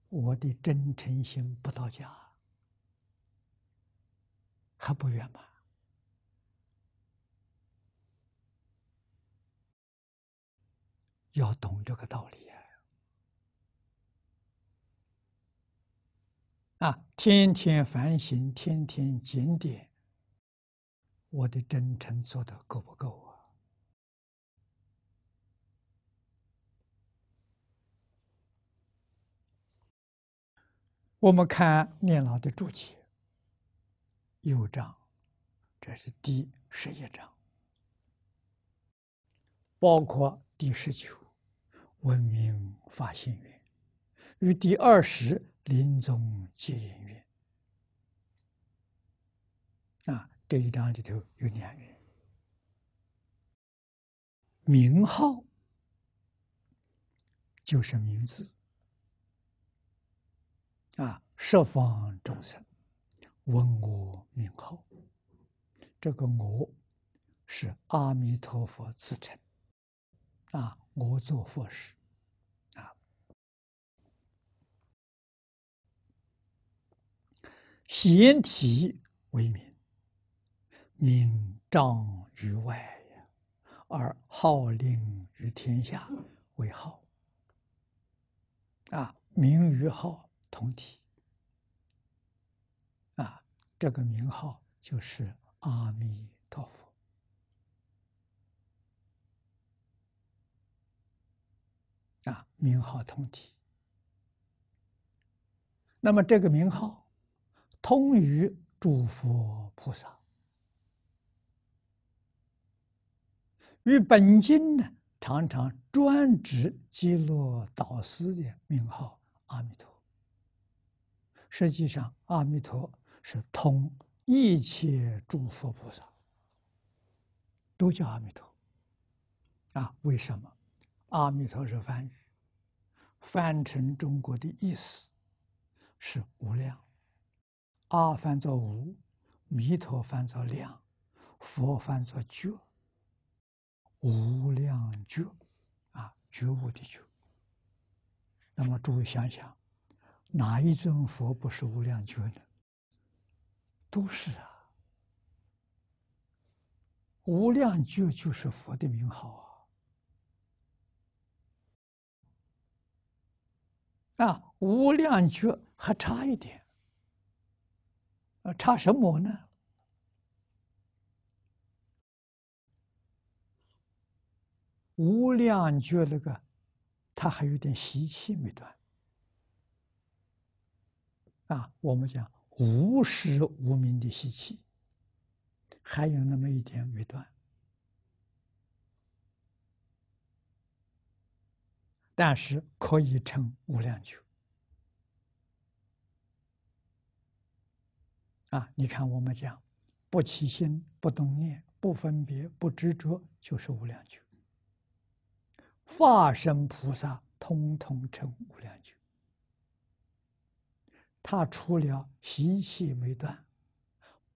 我的真诚心不到家，还不圆满。要懂这个道理啊！啊，天天反省，天天检点。我的真诚做的够不够啊？我们看念老的注解，右章，这是第十一章，包括第十九文明发心愿，与第二十临终接引愿，啊。这一章里头有两人，名号就是名字啊，十方众生闻我名号，这个我是阿弥陀佛自称啊，我做佛事啊，显体为名。名彰于外呀，而号令于天下为号。啊，名与号同体。啊，这个名号就是阿弥陀佛。啊，名号同体。那么这个名号，通于诸佛菩萨。与本经呢，常常专指记录导师的名号阿弥陀。实际上，阿弥陀是通一切诸佛菩萨，都叫阿弥陀。啊，为什么？阿弥陀是梵语，翻成中国的意思，是无量。阿翻作无，弥陀翻作量，佛翻作觉。无量觉，啊，觉悟的觉。那么，诸位想想，哪一尊佛不是无量觉呢？都是啊。无量觉就是佛的名号啊。啊，无量觉还差一点。啊，差什么呢？无量觉那个，他还有点习气没断。啊，我们讲无时无明的习气，还有那么一点没断，但是可以成无量觉。啊，你看我们讲，不起心，不动念，不分别，不执着，就是无量觉。化身菩萨通通成无量久。他除了习气没断，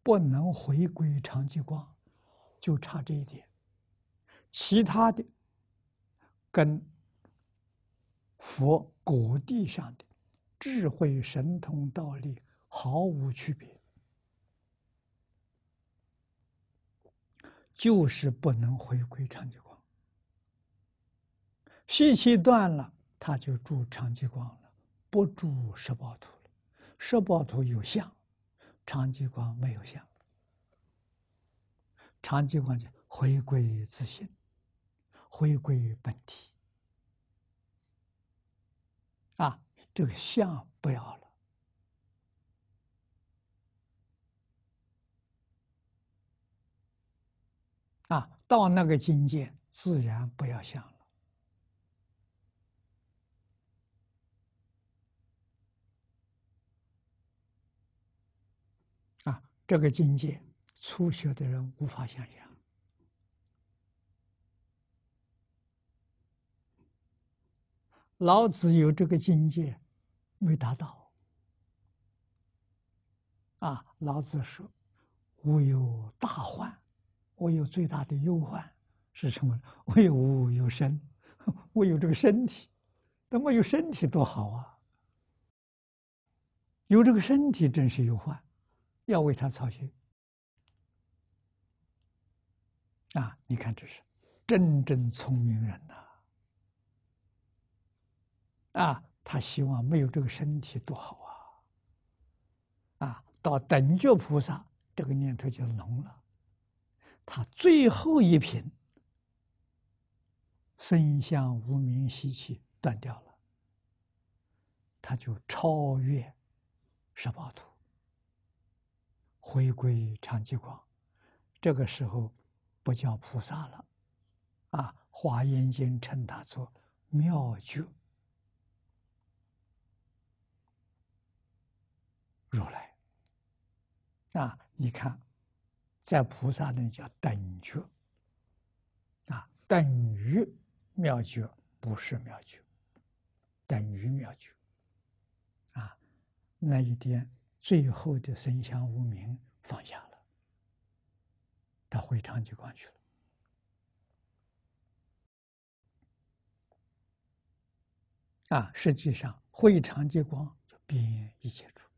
不能回归常寂光，就差这一点。其他的跟佛果地上的智慧神通道力毫无区别，就是不能回归常寂光。息气断了，他就住长吉光了，不住十宝图了。十宝图有相，长吉光没有相。长吉光就回归自性，回归本体。啊，这个相不要了。啊，到那个境界，自然不要相了。这个境界，初学的人无法想象。老子有这个境界，没达到。啊，老子说：“我有大患，我有最大的忧患是什么？我有物有身，我有这个身体。但没有身体多好啊！有这个身体真是有患。”要为他操心啊！你看，这是真正聪明人呐。啊，他希望没有这个身体多好啊！啊，到等觉菩萨，这个念头就浓了。他最后一品身香无名习气断掉了，他就超越十八土。回归常寂光，这个时候不叫菩萨了，啊，《华严经》称他做妙觉如来。啊，你看，在菩萨那叫等觉，啊，等于妙觉不是妙觉，等于妙觉，啊，那一天最后的生相无名放下了，他回长吉光去了。啊，实际上回长吉光就变一切处，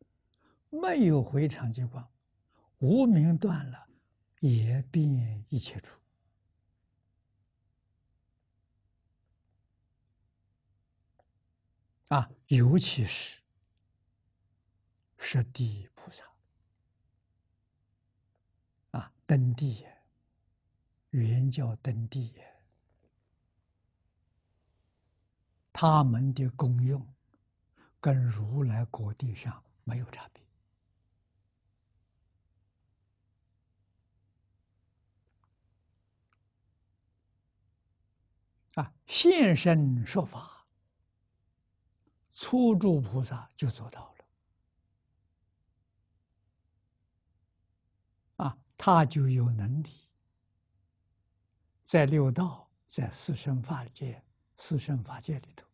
没有回长吉光，无名断了也变一切处。啊，尤其是。十地菩萨啊，登地也，原教登地也，他们的功用跟如来果地上没有差别啊，现身说法，初住菩萨就做到了。他就有能力，在六道，在四生法界、四生法界里头，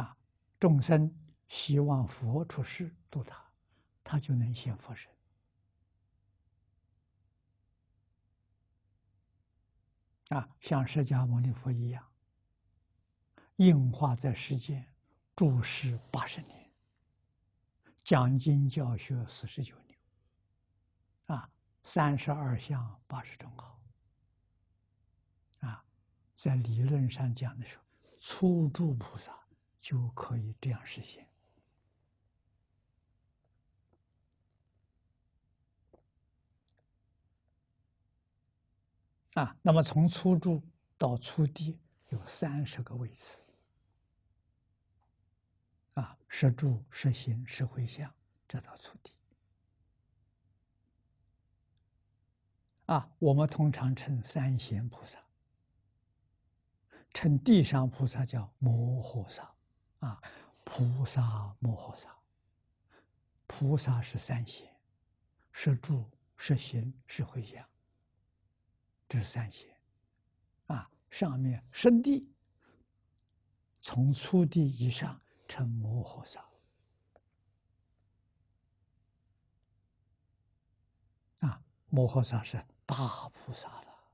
啊，众生希望佛出世度他，他就能现佛身。啊，像释迦牟尼佛一样，应化在世间，住世八十年，讲经教学四十九年。啊，三十二相八十种好，啊，在理论上讲的时候，初度菩萨就可以这样实现。啊，那么从初住到初地有三十个位次，啊，十住、十行、十回向，这到初地。啊，我们通常称三贤菩萨，称地上菩萨叫摩诃萨，啊，菩萨摩诃萨，菩萨是三贤，是住，是行，是回向，这是三贤，啊，上面圣地，从初地以上称摩诃萨，啊，摩诃萨是。大菩萨了，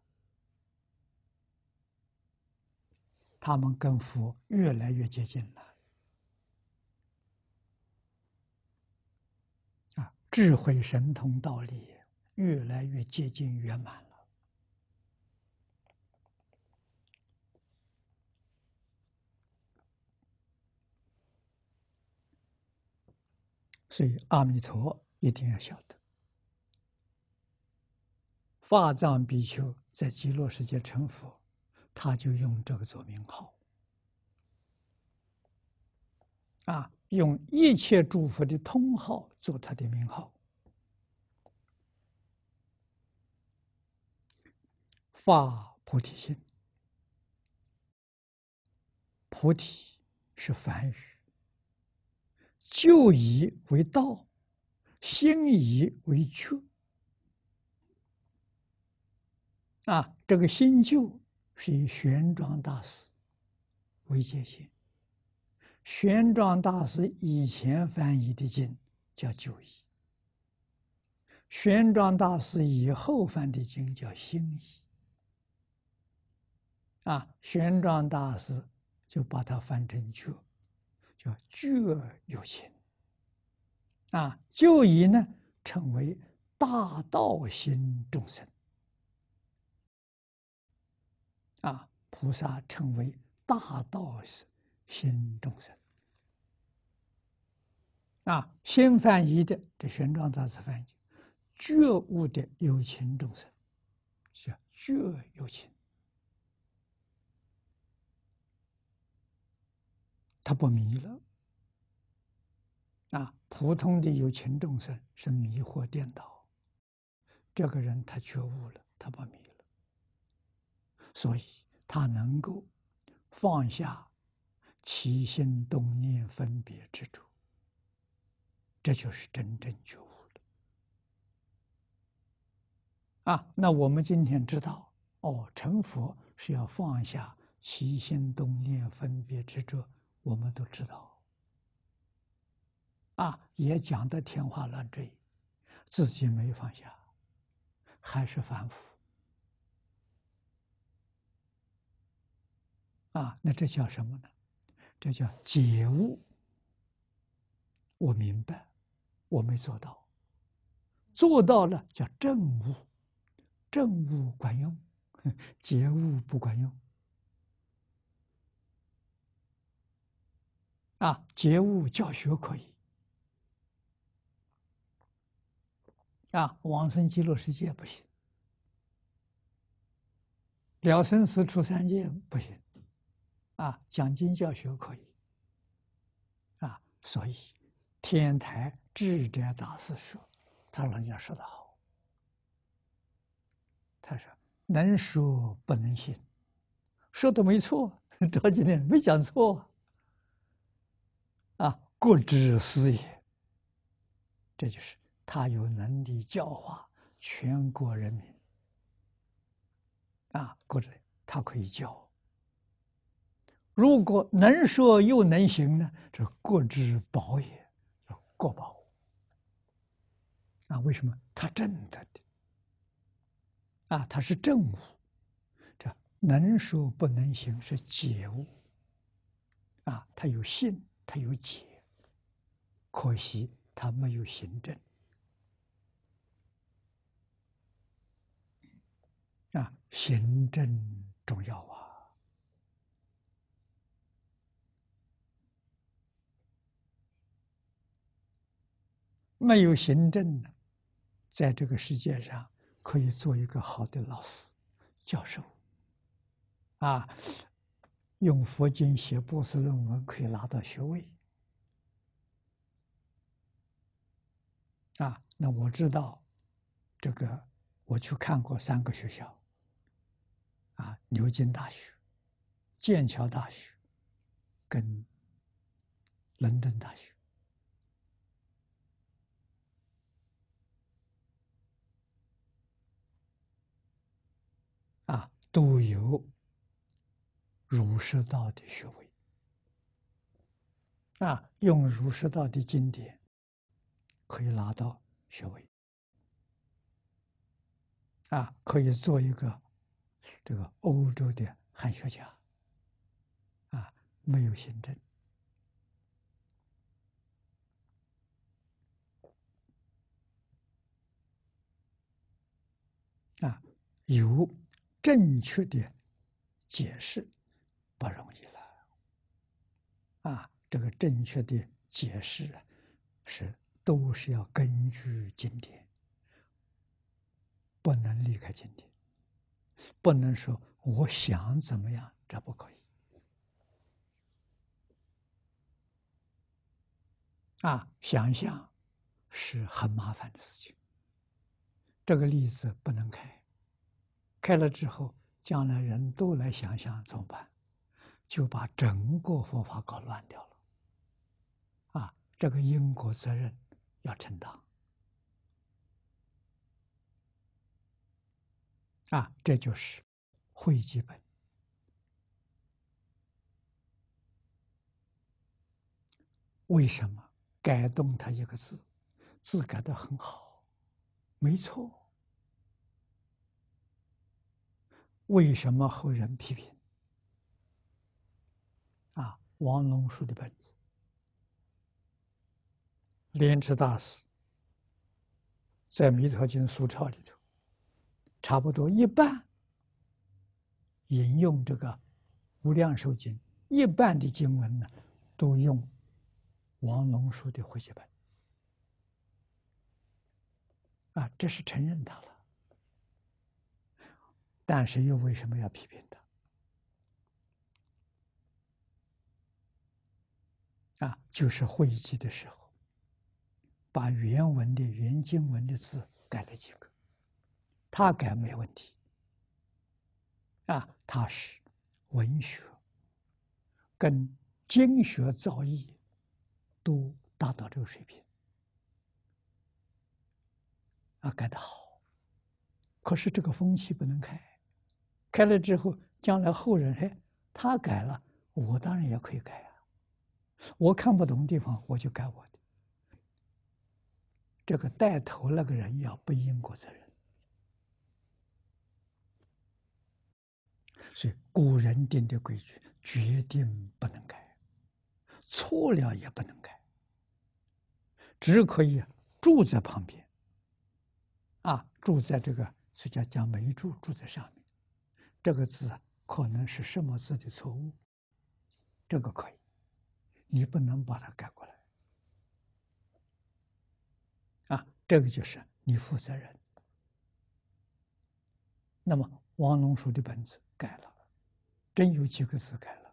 他们跟佛越来越接近了啊，智慧、神通、道理越来越接近圆满了。所以，阿弥陀一定要晓得。法藏比丘在极乐世界成佛，他就用这个做名号啊，用一切诸佛的通号做他的名号，法菩提心。菩提是梵语，旧以为道，心以为觉。啊，这个新旧是以玄奘大师为界限。玄奘大师以前翻译的经叫旧译，玄奘大师以后翻的经叫新译。啊，玄奘大师就把它翻成旧，叫旧而有新。啊，旧译呢称为大道心众生。啊，菩萨称为大道士，心众生。啊，心翻译的这玄奘大师翻译，觉悟的有情众生，叫觉有情。他不迷了。啊，普通的有情众生是迷惑颠倒，这个人他觉悟了，他不迷。所以，他能够放下起心动念分别执着，这就是真正觉悟的。啊，那我们今天知道，哦，成佛是要放下起心动念分别执着，我们都知道。啊，也讲的天花乱坠，自己没放下，还是凡夫。啊，那这叫什么呢？这叫解悟。我明白，我没做到。做到了叫正悟，正悟管用，解悟不管用。啊，觉悟教学可以。啊，往生极乐世界不行，了生死出三界不行。啊，讲经教学可以，啊，所以天台智者大师说，他老人家说的好，他说能说不能信，说的没错，赵几年没讲错，啊，国之师也，这就是他有能力教化全国人民，啊，或者他可以教。如果能说又能行呢？这过之保也，过保。啊，为什么？他正的，啊，他是正物。这能说不能行是解物。啊，他有信，他有解，可惜他没有行政。啊，行政重要啊。没有行政的，在这个世界上可以做一个好的老师、教授啊，用佛经写博士论文可以拿到学位啊。那我知道这个，我去看过三个学校啊：牛津大学、剑桥大学跟伦敦大学。都有儒释道的学位，啊，用儒释道的经典可以拿到学位，啊，可以做一个这个欧洲的汉学家，啊，没有行政，啊，有。正确的解释不容易了啊！这个正确的解释是，都是要根据经典，不能离开经典，不能说我想怎么样，这不可以啊！想想是很麻烦的事情，这个例子不能开。开了之后，将来人都来想想怎么办，就把整个佛法搞乱掉了。啊，这个因果责任要承担。啊，这就是会基本。为什么改动他一个字？字改的很好，没错。为什么后人批评？啊，王龙书的本子，《莲池大师》在《弥陀经疏钞》里头，差不多一半引用这个《无量寿经》，一半的经文呢，都用王龙书的回写本。啊，这是承认他了。但是又为什么要批评他？啊，就是汇集的时候，把原文的原经文的字改了几个，他改没问题。啊，他是文学跟经学造诣都达到这个水平，啊，改得好。可是这个风气不能开。开了之后，将来后人哎，他改了，我当然也可以改啊。我看不懂地方，我就改我的。这个带头那个人要背因果责任，所以古人定的规矩决定不能改，错了也不能改，只可以住在旁边，啊，住在这个，是叫叫没住，住在上面。这个字可能是什么字的错误？这个可以，你不能把它改过来。啊，这个就是你负责人。那么，王龙书的本子改了，真有几个字改了。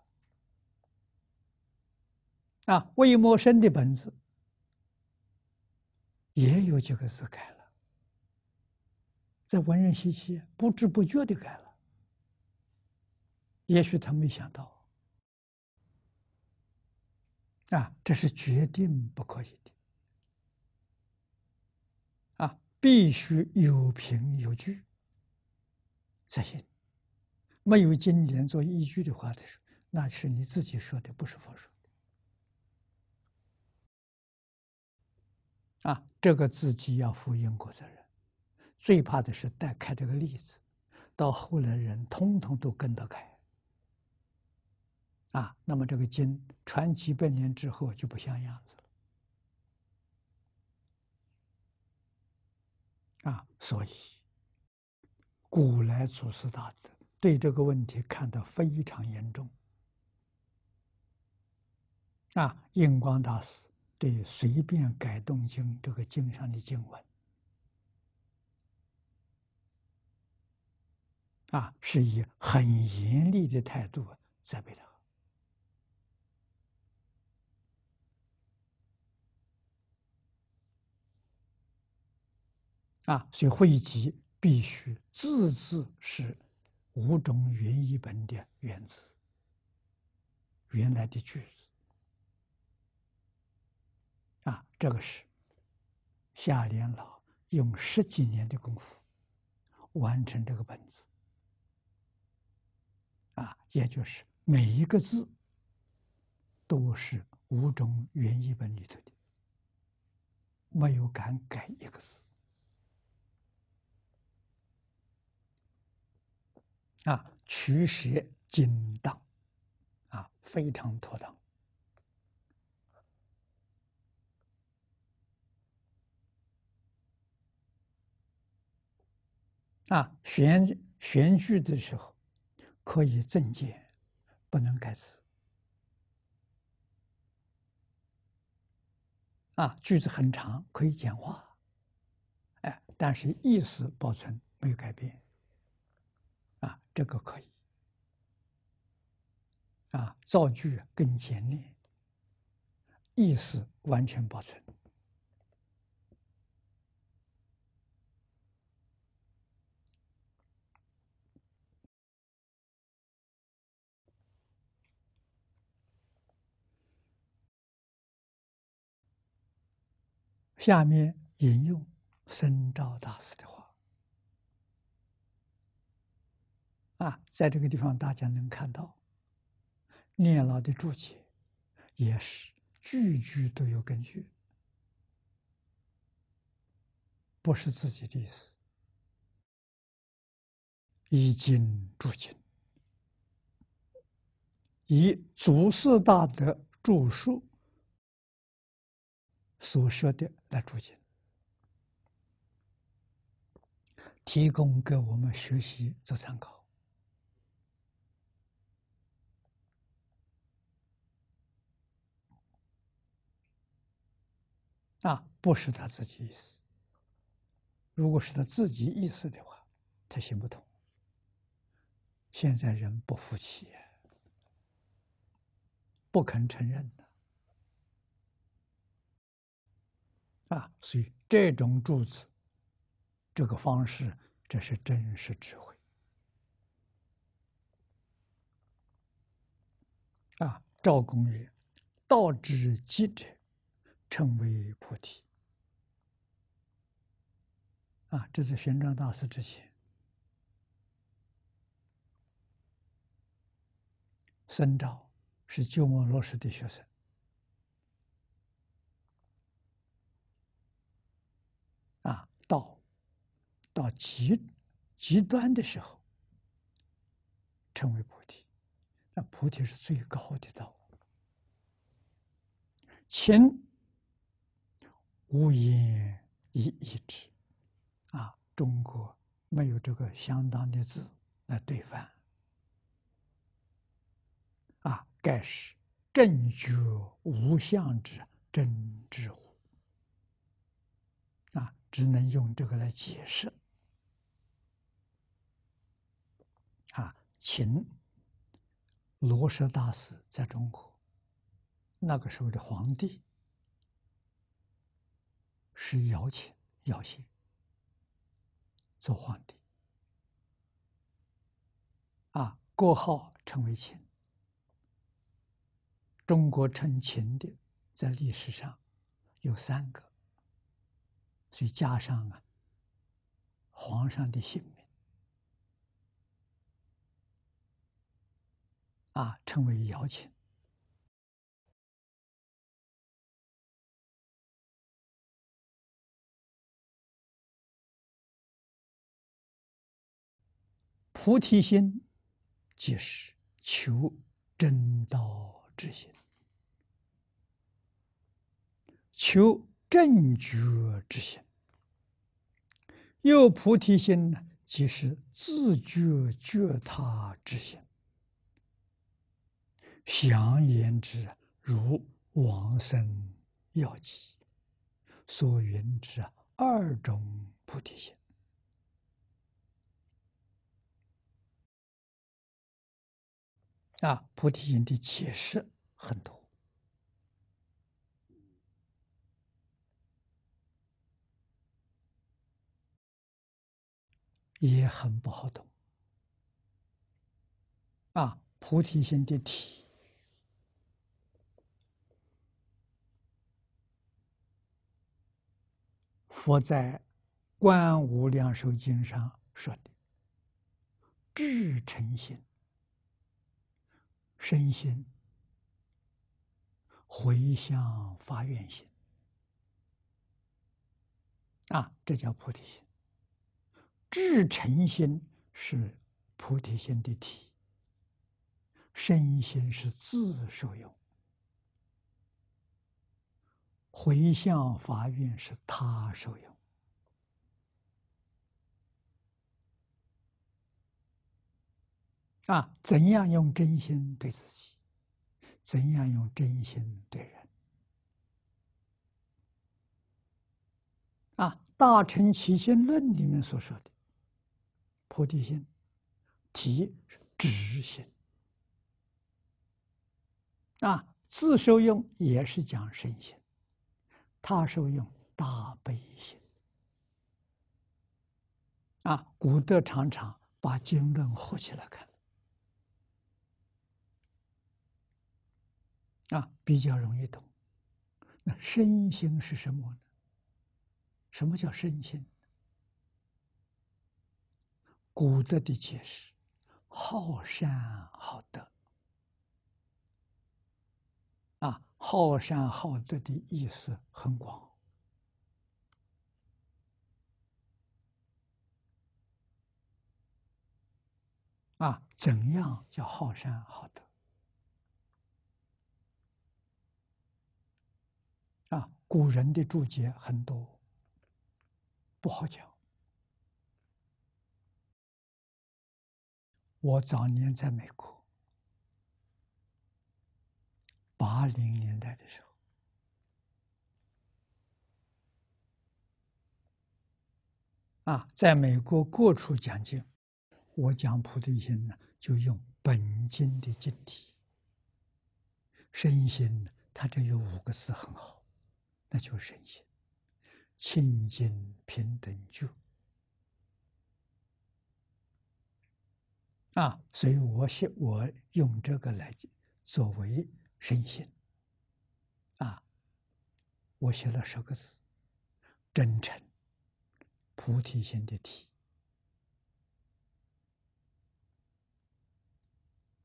啊，魏墨生的本子也有几个字改了，在文人习气不知不觉的改了。也许他没想到，啊，这是绝对不可以的，啊，必须有凭有据才行。没有经典做依据的话，候，那是你自己说的，不是佛说的，啊，这个自己要负因果责任。最怕的是带开这个例子，到后来人通通都跟得开。啊，那么这个经传几百年之后就不像样子了。啊，所以古来祖师大德对这个问题看得非常严重。啊，印光大师对随便改动经这个经上的经文，啊，是以很严厉的态度责备他。啊，所以汇集必须字字是《五种原译本》的原子。原来的句子。啊，这个是夏莲老用十几年的功夫完成这个本子。啊，也就是每一个字都是《五种原译本》里头的，没有敢改一个字。啊，驱邪精当，啊，非常妥当。啊，选选句的时候，可以正解，不能改词。啊，句子很长，可以简化，哎，但是意思保存没有改变。这个可以啊，造句更简练，意思完全保存。下面引用深照大师的话。啊，在这个地方，大家能看到，念老的注解也是句句都有根据，不是自己的意思，以经注经，以祖师大德著述所说的来注解，提供给我们学习做参考。啊，不是他自己意思。如果是他自己意思的话，他行不通。现在人不服气，不肯承认啊，所以这种柱子，这个方式，这是真实智慧。啊，赵公曰：“道之极者。”成为菩提啊！这是玄奘大师之前，僧兆是鸠摩罗什的学生啊。到到极极端的时候，成为菩提。那菩提是最高的道。前。无因以以之，啊！中国没有这个相当的字来对翻，啊！盖是正觉无相之真知乎？啊，只能用这个来解释。啊，秦罗什大师在中国那个时候的皇帝。是姚琴要姓。做皇帝，啊，国号称为秦。中国称秦的，在历史上有三个，所以加上啊，皇上的姓名，啊，称为姚琴。菩提心，即是求正道之心，求正觉之心。有菩提心呢，即是自觉觉他之心。详言之，如往生要记所云之二种菩提心。啊，菩提心的解释很多，也很不好懂。啊，菩提心的体，佛在《观无量寿经》上说的至诚心。身心回向发愿心啊，这叫菩提心。至诚心是菩提心的体，身心是自受用，回向法愿是他受用。啊，怎样用真心对自己？怎样用真心对人？啊，《大乘起心论》里面所说的菩提心，提是知心。啊，自受用也是讲身心，他受用大悲心。啊，古德常常把经论合起来看。啊，比较容易懂。那身心是什么呢？什么叫身心？古德的解释：好善好德。啊，好善好德的意思很广。啊，怎样叫好善好德？啊，古人的注解很多，不好讲。我早年在美国八零年代的时候啊，在美国过处讲经，我讲菩提心呢，就用本经的经体，身心呢，它就有五个字，很好。那就是身心清净平等就。啊，所以我写我用这个来作为身心啊，我写了十个字：真诚菩提心的体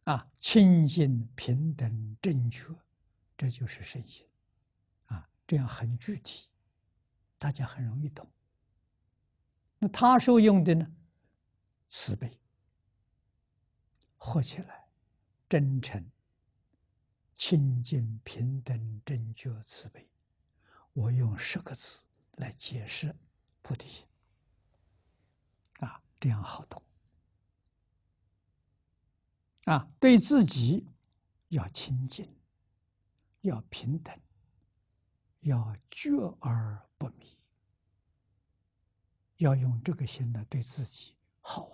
啊，清净平等正确，这就是身心。这样很具体，大家很容易懂。那他说用的呢，慈悲，合起来，真诚、清净、平等、真觉、慈悲，我用十个字来解释菩提心。啊，这样好懂。啊，对自己要清净，要平等。要觉而不迷，要用这个心呢，对自己好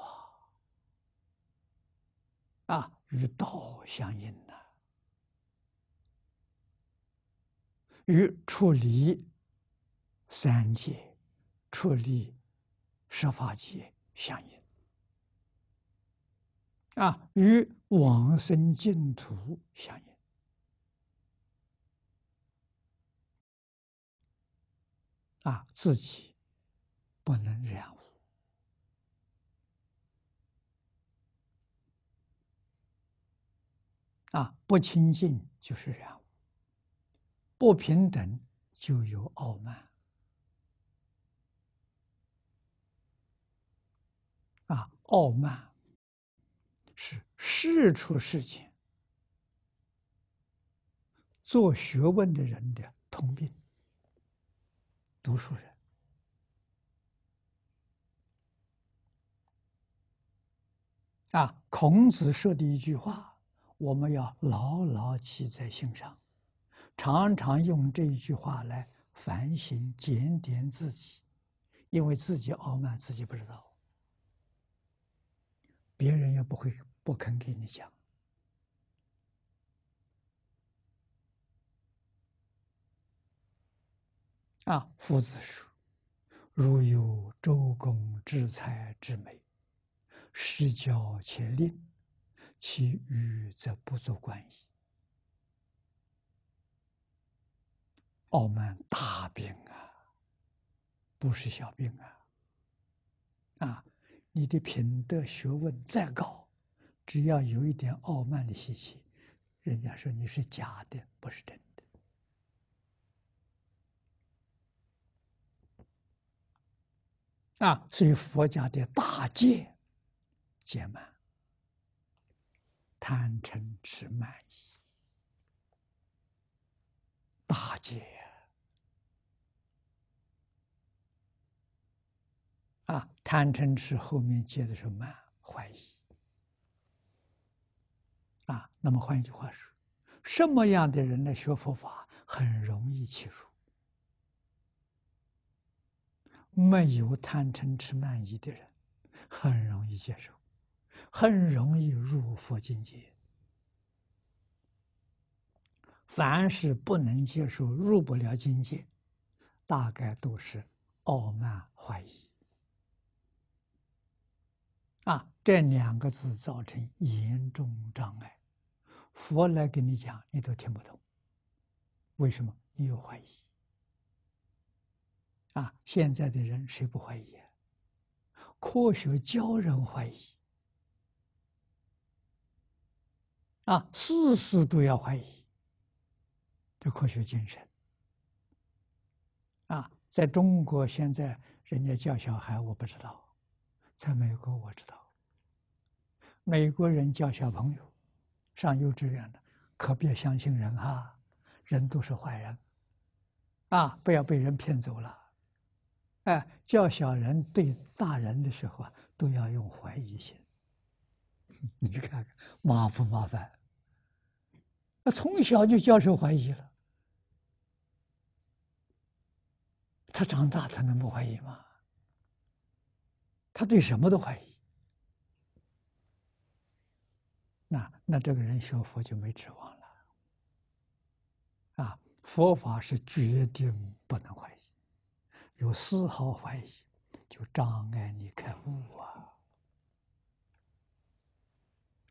啊！啊，与道相应呢，与出离三界、出离十法界相应啊，与往生净土相应。啊，自己不能染污啊，不亲近就是染污；不平等就有傲慢啊，傲慢是事出事情。做学问的人的通病。读书人啊，孔子说的一句话，我们要牢牢记在心上，常常用这一句话来反省检点自己，因为自己傲慢，自己不知道，别人也不会不肯给你讲。啊！夫子说：“如有周公之才之美，施教且吝，其余则不足观矣。”傲慢大病啊，不是小病啊！啊，你的品德学问再高，只要有一点傲慢的习气，人家说你是假的，不是真的。啊，所以佛家的大戒戒满，贪嗔痴慢疑，大戒啊，贪嗔痴后面接的是满怀疑。啊，那么换一句话说，什么样的人来学佛法，很容易起入？没有贪嗔痴慢疑的人，很容易接受，很容易入佛境界。凡是不能接受、入不了境界，大概都是傲慢怀疑。啊，这两个字造成严重障碍，佛来跟你讲，你都听不懂。为什么？你有怀疑。啊！现在的人谁不怀疑？科学教人怀疑，啊，事事都要怀疑，的科学精神。啊，在中国现在人家叫小孩，我不知道，在美国我知道，美国人叫小朋友，上幼稚园的可别相信人哈，人都是坏人，啊，不要被人骗走了。哎，教小人对大人的时候啊，都要用怀疑心。你看看，麻不麻烦？那从小就教授怀疑了，他长大他能不怀疑吗？他对什么都怀疑，那那这个人学佛就没指望了。啊，佛法是绝对不能怀疑。有丝毫怀疑，就障碍你开悟啊，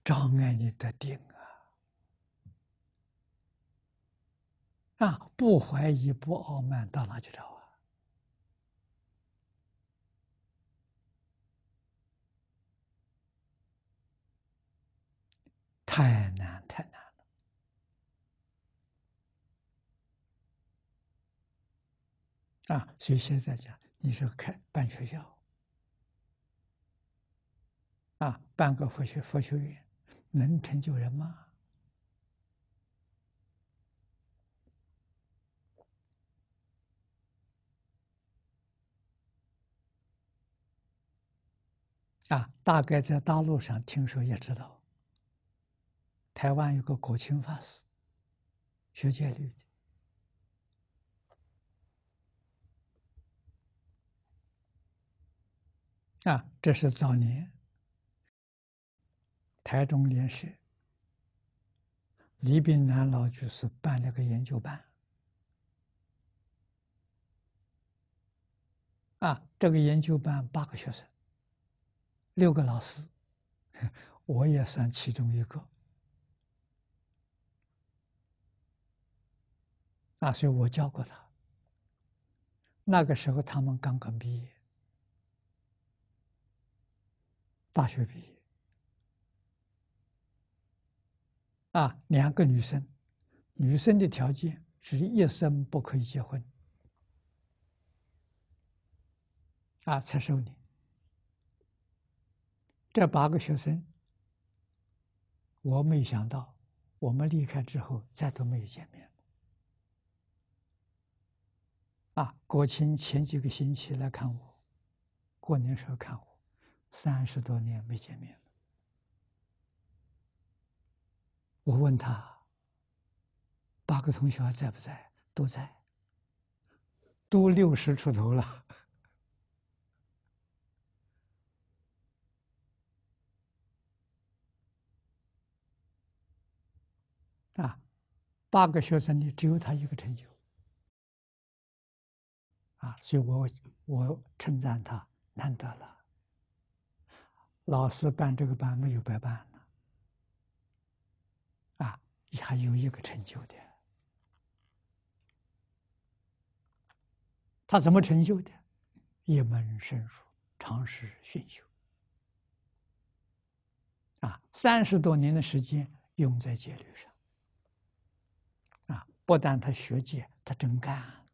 障碍你的定啊。啊，不怀疑不傲慢，到哪去找啊？太难，太难。啊，所以现在讲，你说开办学校，啊，办个佛学佛学院，能成就人吗？啊，大概在大陆上听说也知道，台湾有个国情法师，学戒律的。啊，这是早年台中联社李炳南老居士办了个研究班，啊，这个研究班八个学生，六个老师，我也算其中一个，啊，所以我教过他。那个时候他们刚刚毕业。大学毕业，啊，两个女生，女生的条件是一生不可以结婚，啊，才收你。这八个学生，我没想到，我们离开之后再都没有见面啊，国庆前几个星期来看我，过年时候看我。三十多年没见面了，我问他：“八个同学还在不在？都在，都六十出头了。”啊，八个学生里只有他一个成就，啊，所以我我称赞他难得了。老师办这个班没有白办呢，啊，你还有一个成就的。他怎么成就的？一门深入，长时熏修。啊，三十多年的时间用在戒律上。啊，不但他学戒，他真干了，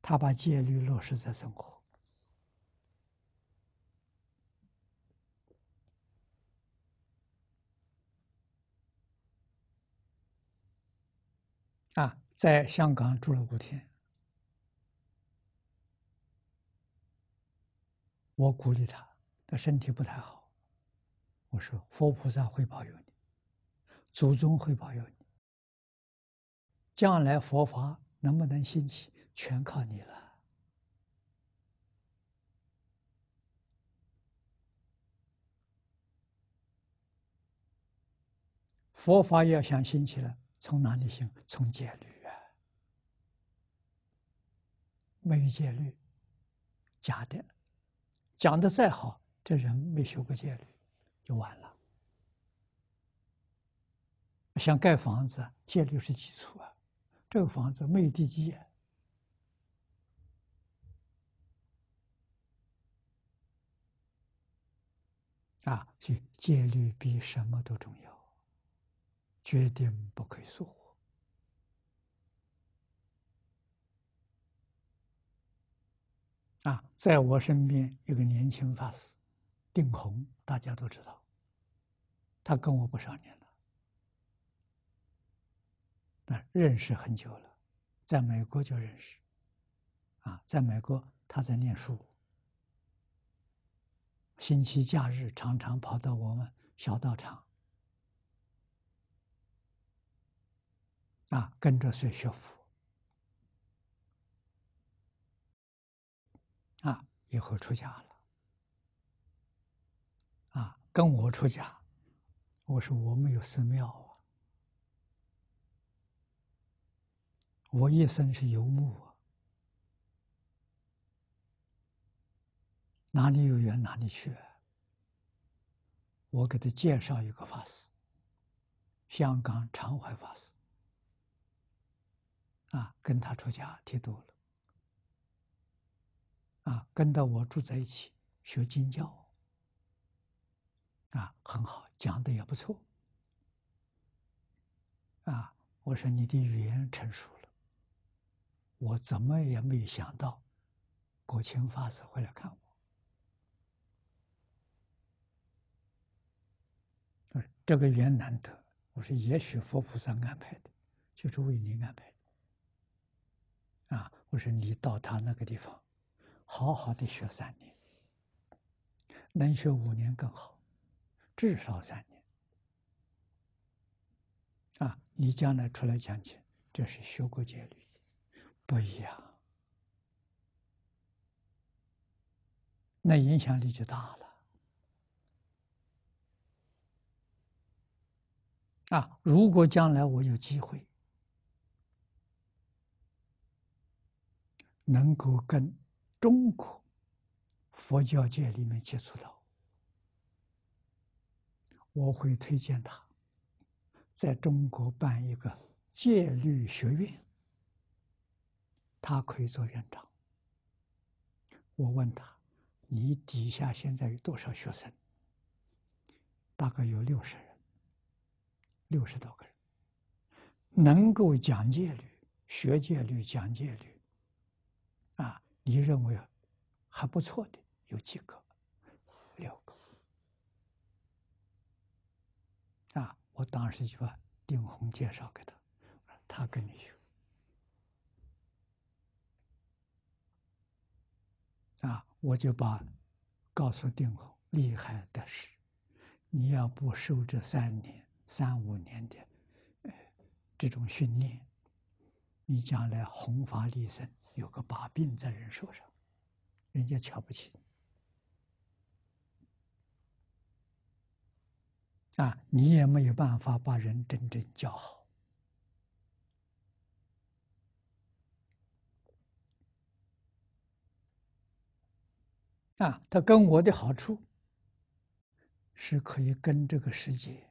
他把戒律落实在生活。在香港住了五天，我鼓励他，他身体不太好。我说：“佛菩萨会保佑你，祖宗会保佑你。将来佛法能不能兴起，全靠你了。佛法要想兴起来，从哪里兴？从戒律。”没有戒律，假的，讲的再好，这人没修过戒律，就完了。想盖房子，戒律是基础啊，这个房子没有地基啊。啊，去戒律比什么都重要，决定不可以疏忽。啊，在我身边有个年轻法师，定红，大家都知道。他跟我不少年了，那认识很久了，在美国就认识。啊，在美国他在念书，星期假日常常跑到我们小道场，啊，跟着学学佛。以后出家了，啊，跟我出家，我说我们有寺庙啊，我一生是游牧啊，哪里有缘哪里去。我给他介绍一个法师，香港长怀法师，啊，跟他出家剃度了。啊，跟到我住在一起学经教。啊，很好，讲的也不错。啊，我说你的语言成熟了。我怎么也没想到，国清法师回来看我。这个缘难得，我说也许佛菩萨安排的，就是为您安排的。啊，我说你到他那个地方。好好的学三年，能学五年更好，至少三年。啊，你将来出来讲经，这是学过戒律不一样，那影响力就大了。啊，如果将来我有机会，能够跟。中国佛教界里面接触到，我会推荐他在中国办一个戒律学院，他可以做院长。我问他：“你底下现在有多少学生？”大概有六十人，六十多个人，能够讲戒律、学戒律、讲戒律。你认为还不错的有几个？六个啊！我当时就把丁红介绍给他，他跟你学啊！我就把告诉丁红厉害的是，你要不受这三年、三五年的呃这种训练，你将来红法立身。有个把柄在人手上，人家瞧不起你啊，你也没有办法把人真正教好啊。他跟我的好处是可以跟这个世界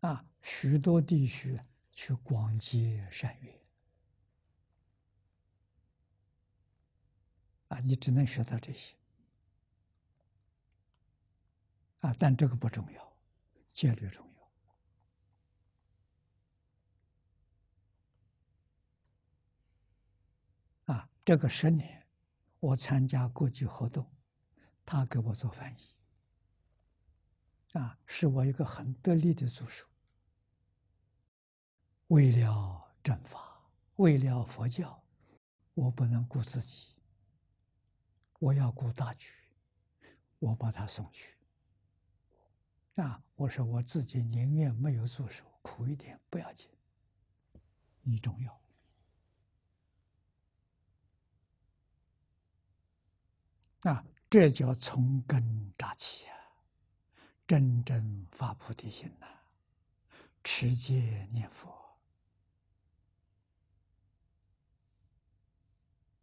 啊许多地区去广结善缘。啊，你只能学到这些，啊，但这个不重要，戒律重要。啊，这个十年，我参加国际活动，他给我做翻译，啊，是我一个很得力的助手。为了正法，为了佛教，我不能顾自己。我要顾大局，我把他送去。啊！我说我自己宁愿没有助手，苦一点不要紧。你重要。啊！这叫从根扎起啊！真正发菩提心呐，持戒念佛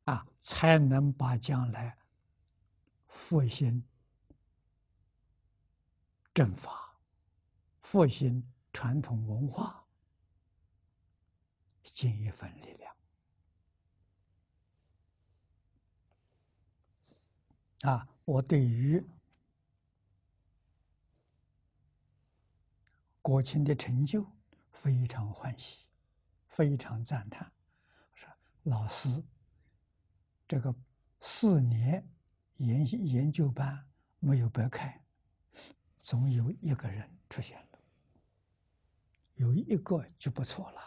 啊，才能把将来。复兴正法，复兴传统文化，尽一份力量啊！我对于国庆的成就非常欢喜，非常赞叹。说，老师，这个四年。研研究班没有白开，总有一个人出现了，有一个就不错了。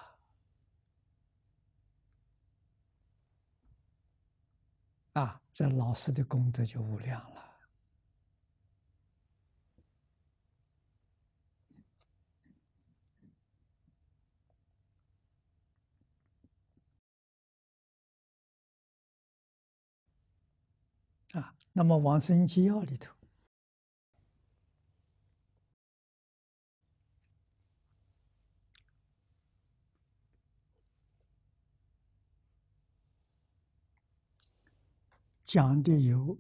啊，这老师的功德就无量了。那么《王生纪要》里头讲的有。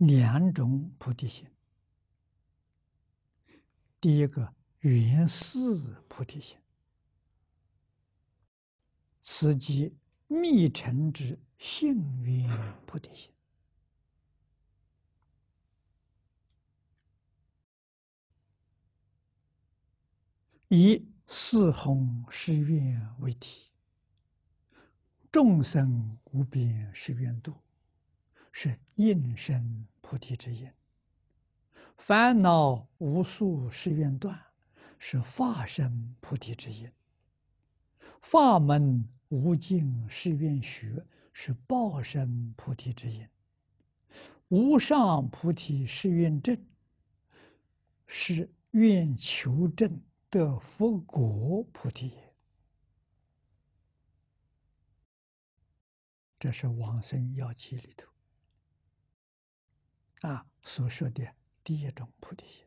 两种菩提心。第一个原始菩提心，此即密成之幸运菩提心，以四宏誓愿为题，众生无边誓愿度。是应生菩提之因，烦恼无数誓愿断，是化身菩提之因；法门无尽誓愿学，是报身菩提之因；无上菩提誓愿证，是愿求证得佛果菩提。这是往生要记里头。啊，所说的第一种菩提心，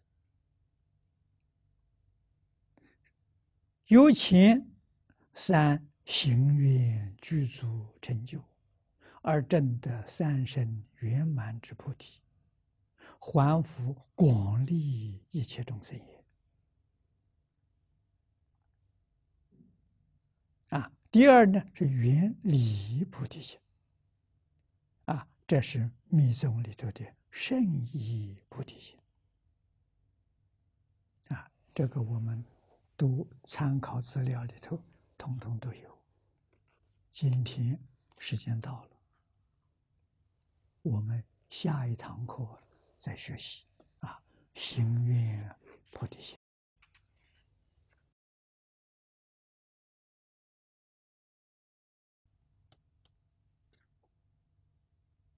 由前三行愿具足成就，而证得三身圆满之菩提，环福广利一切众生也。啊，第二呢是愿离菩提心。啊，这是密宗里头的。圣意菩提心？啊，这个我们都参考资料里头，通通都有。今天时间到了，我们下一堂课再学习啊，行愿菩提心。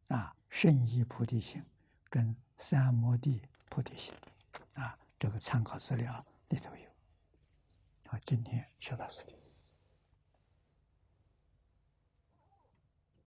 啊，圣意菩提心？跟三摩地菩提心，啊，这个参考资料里头有。好，今天学到这里。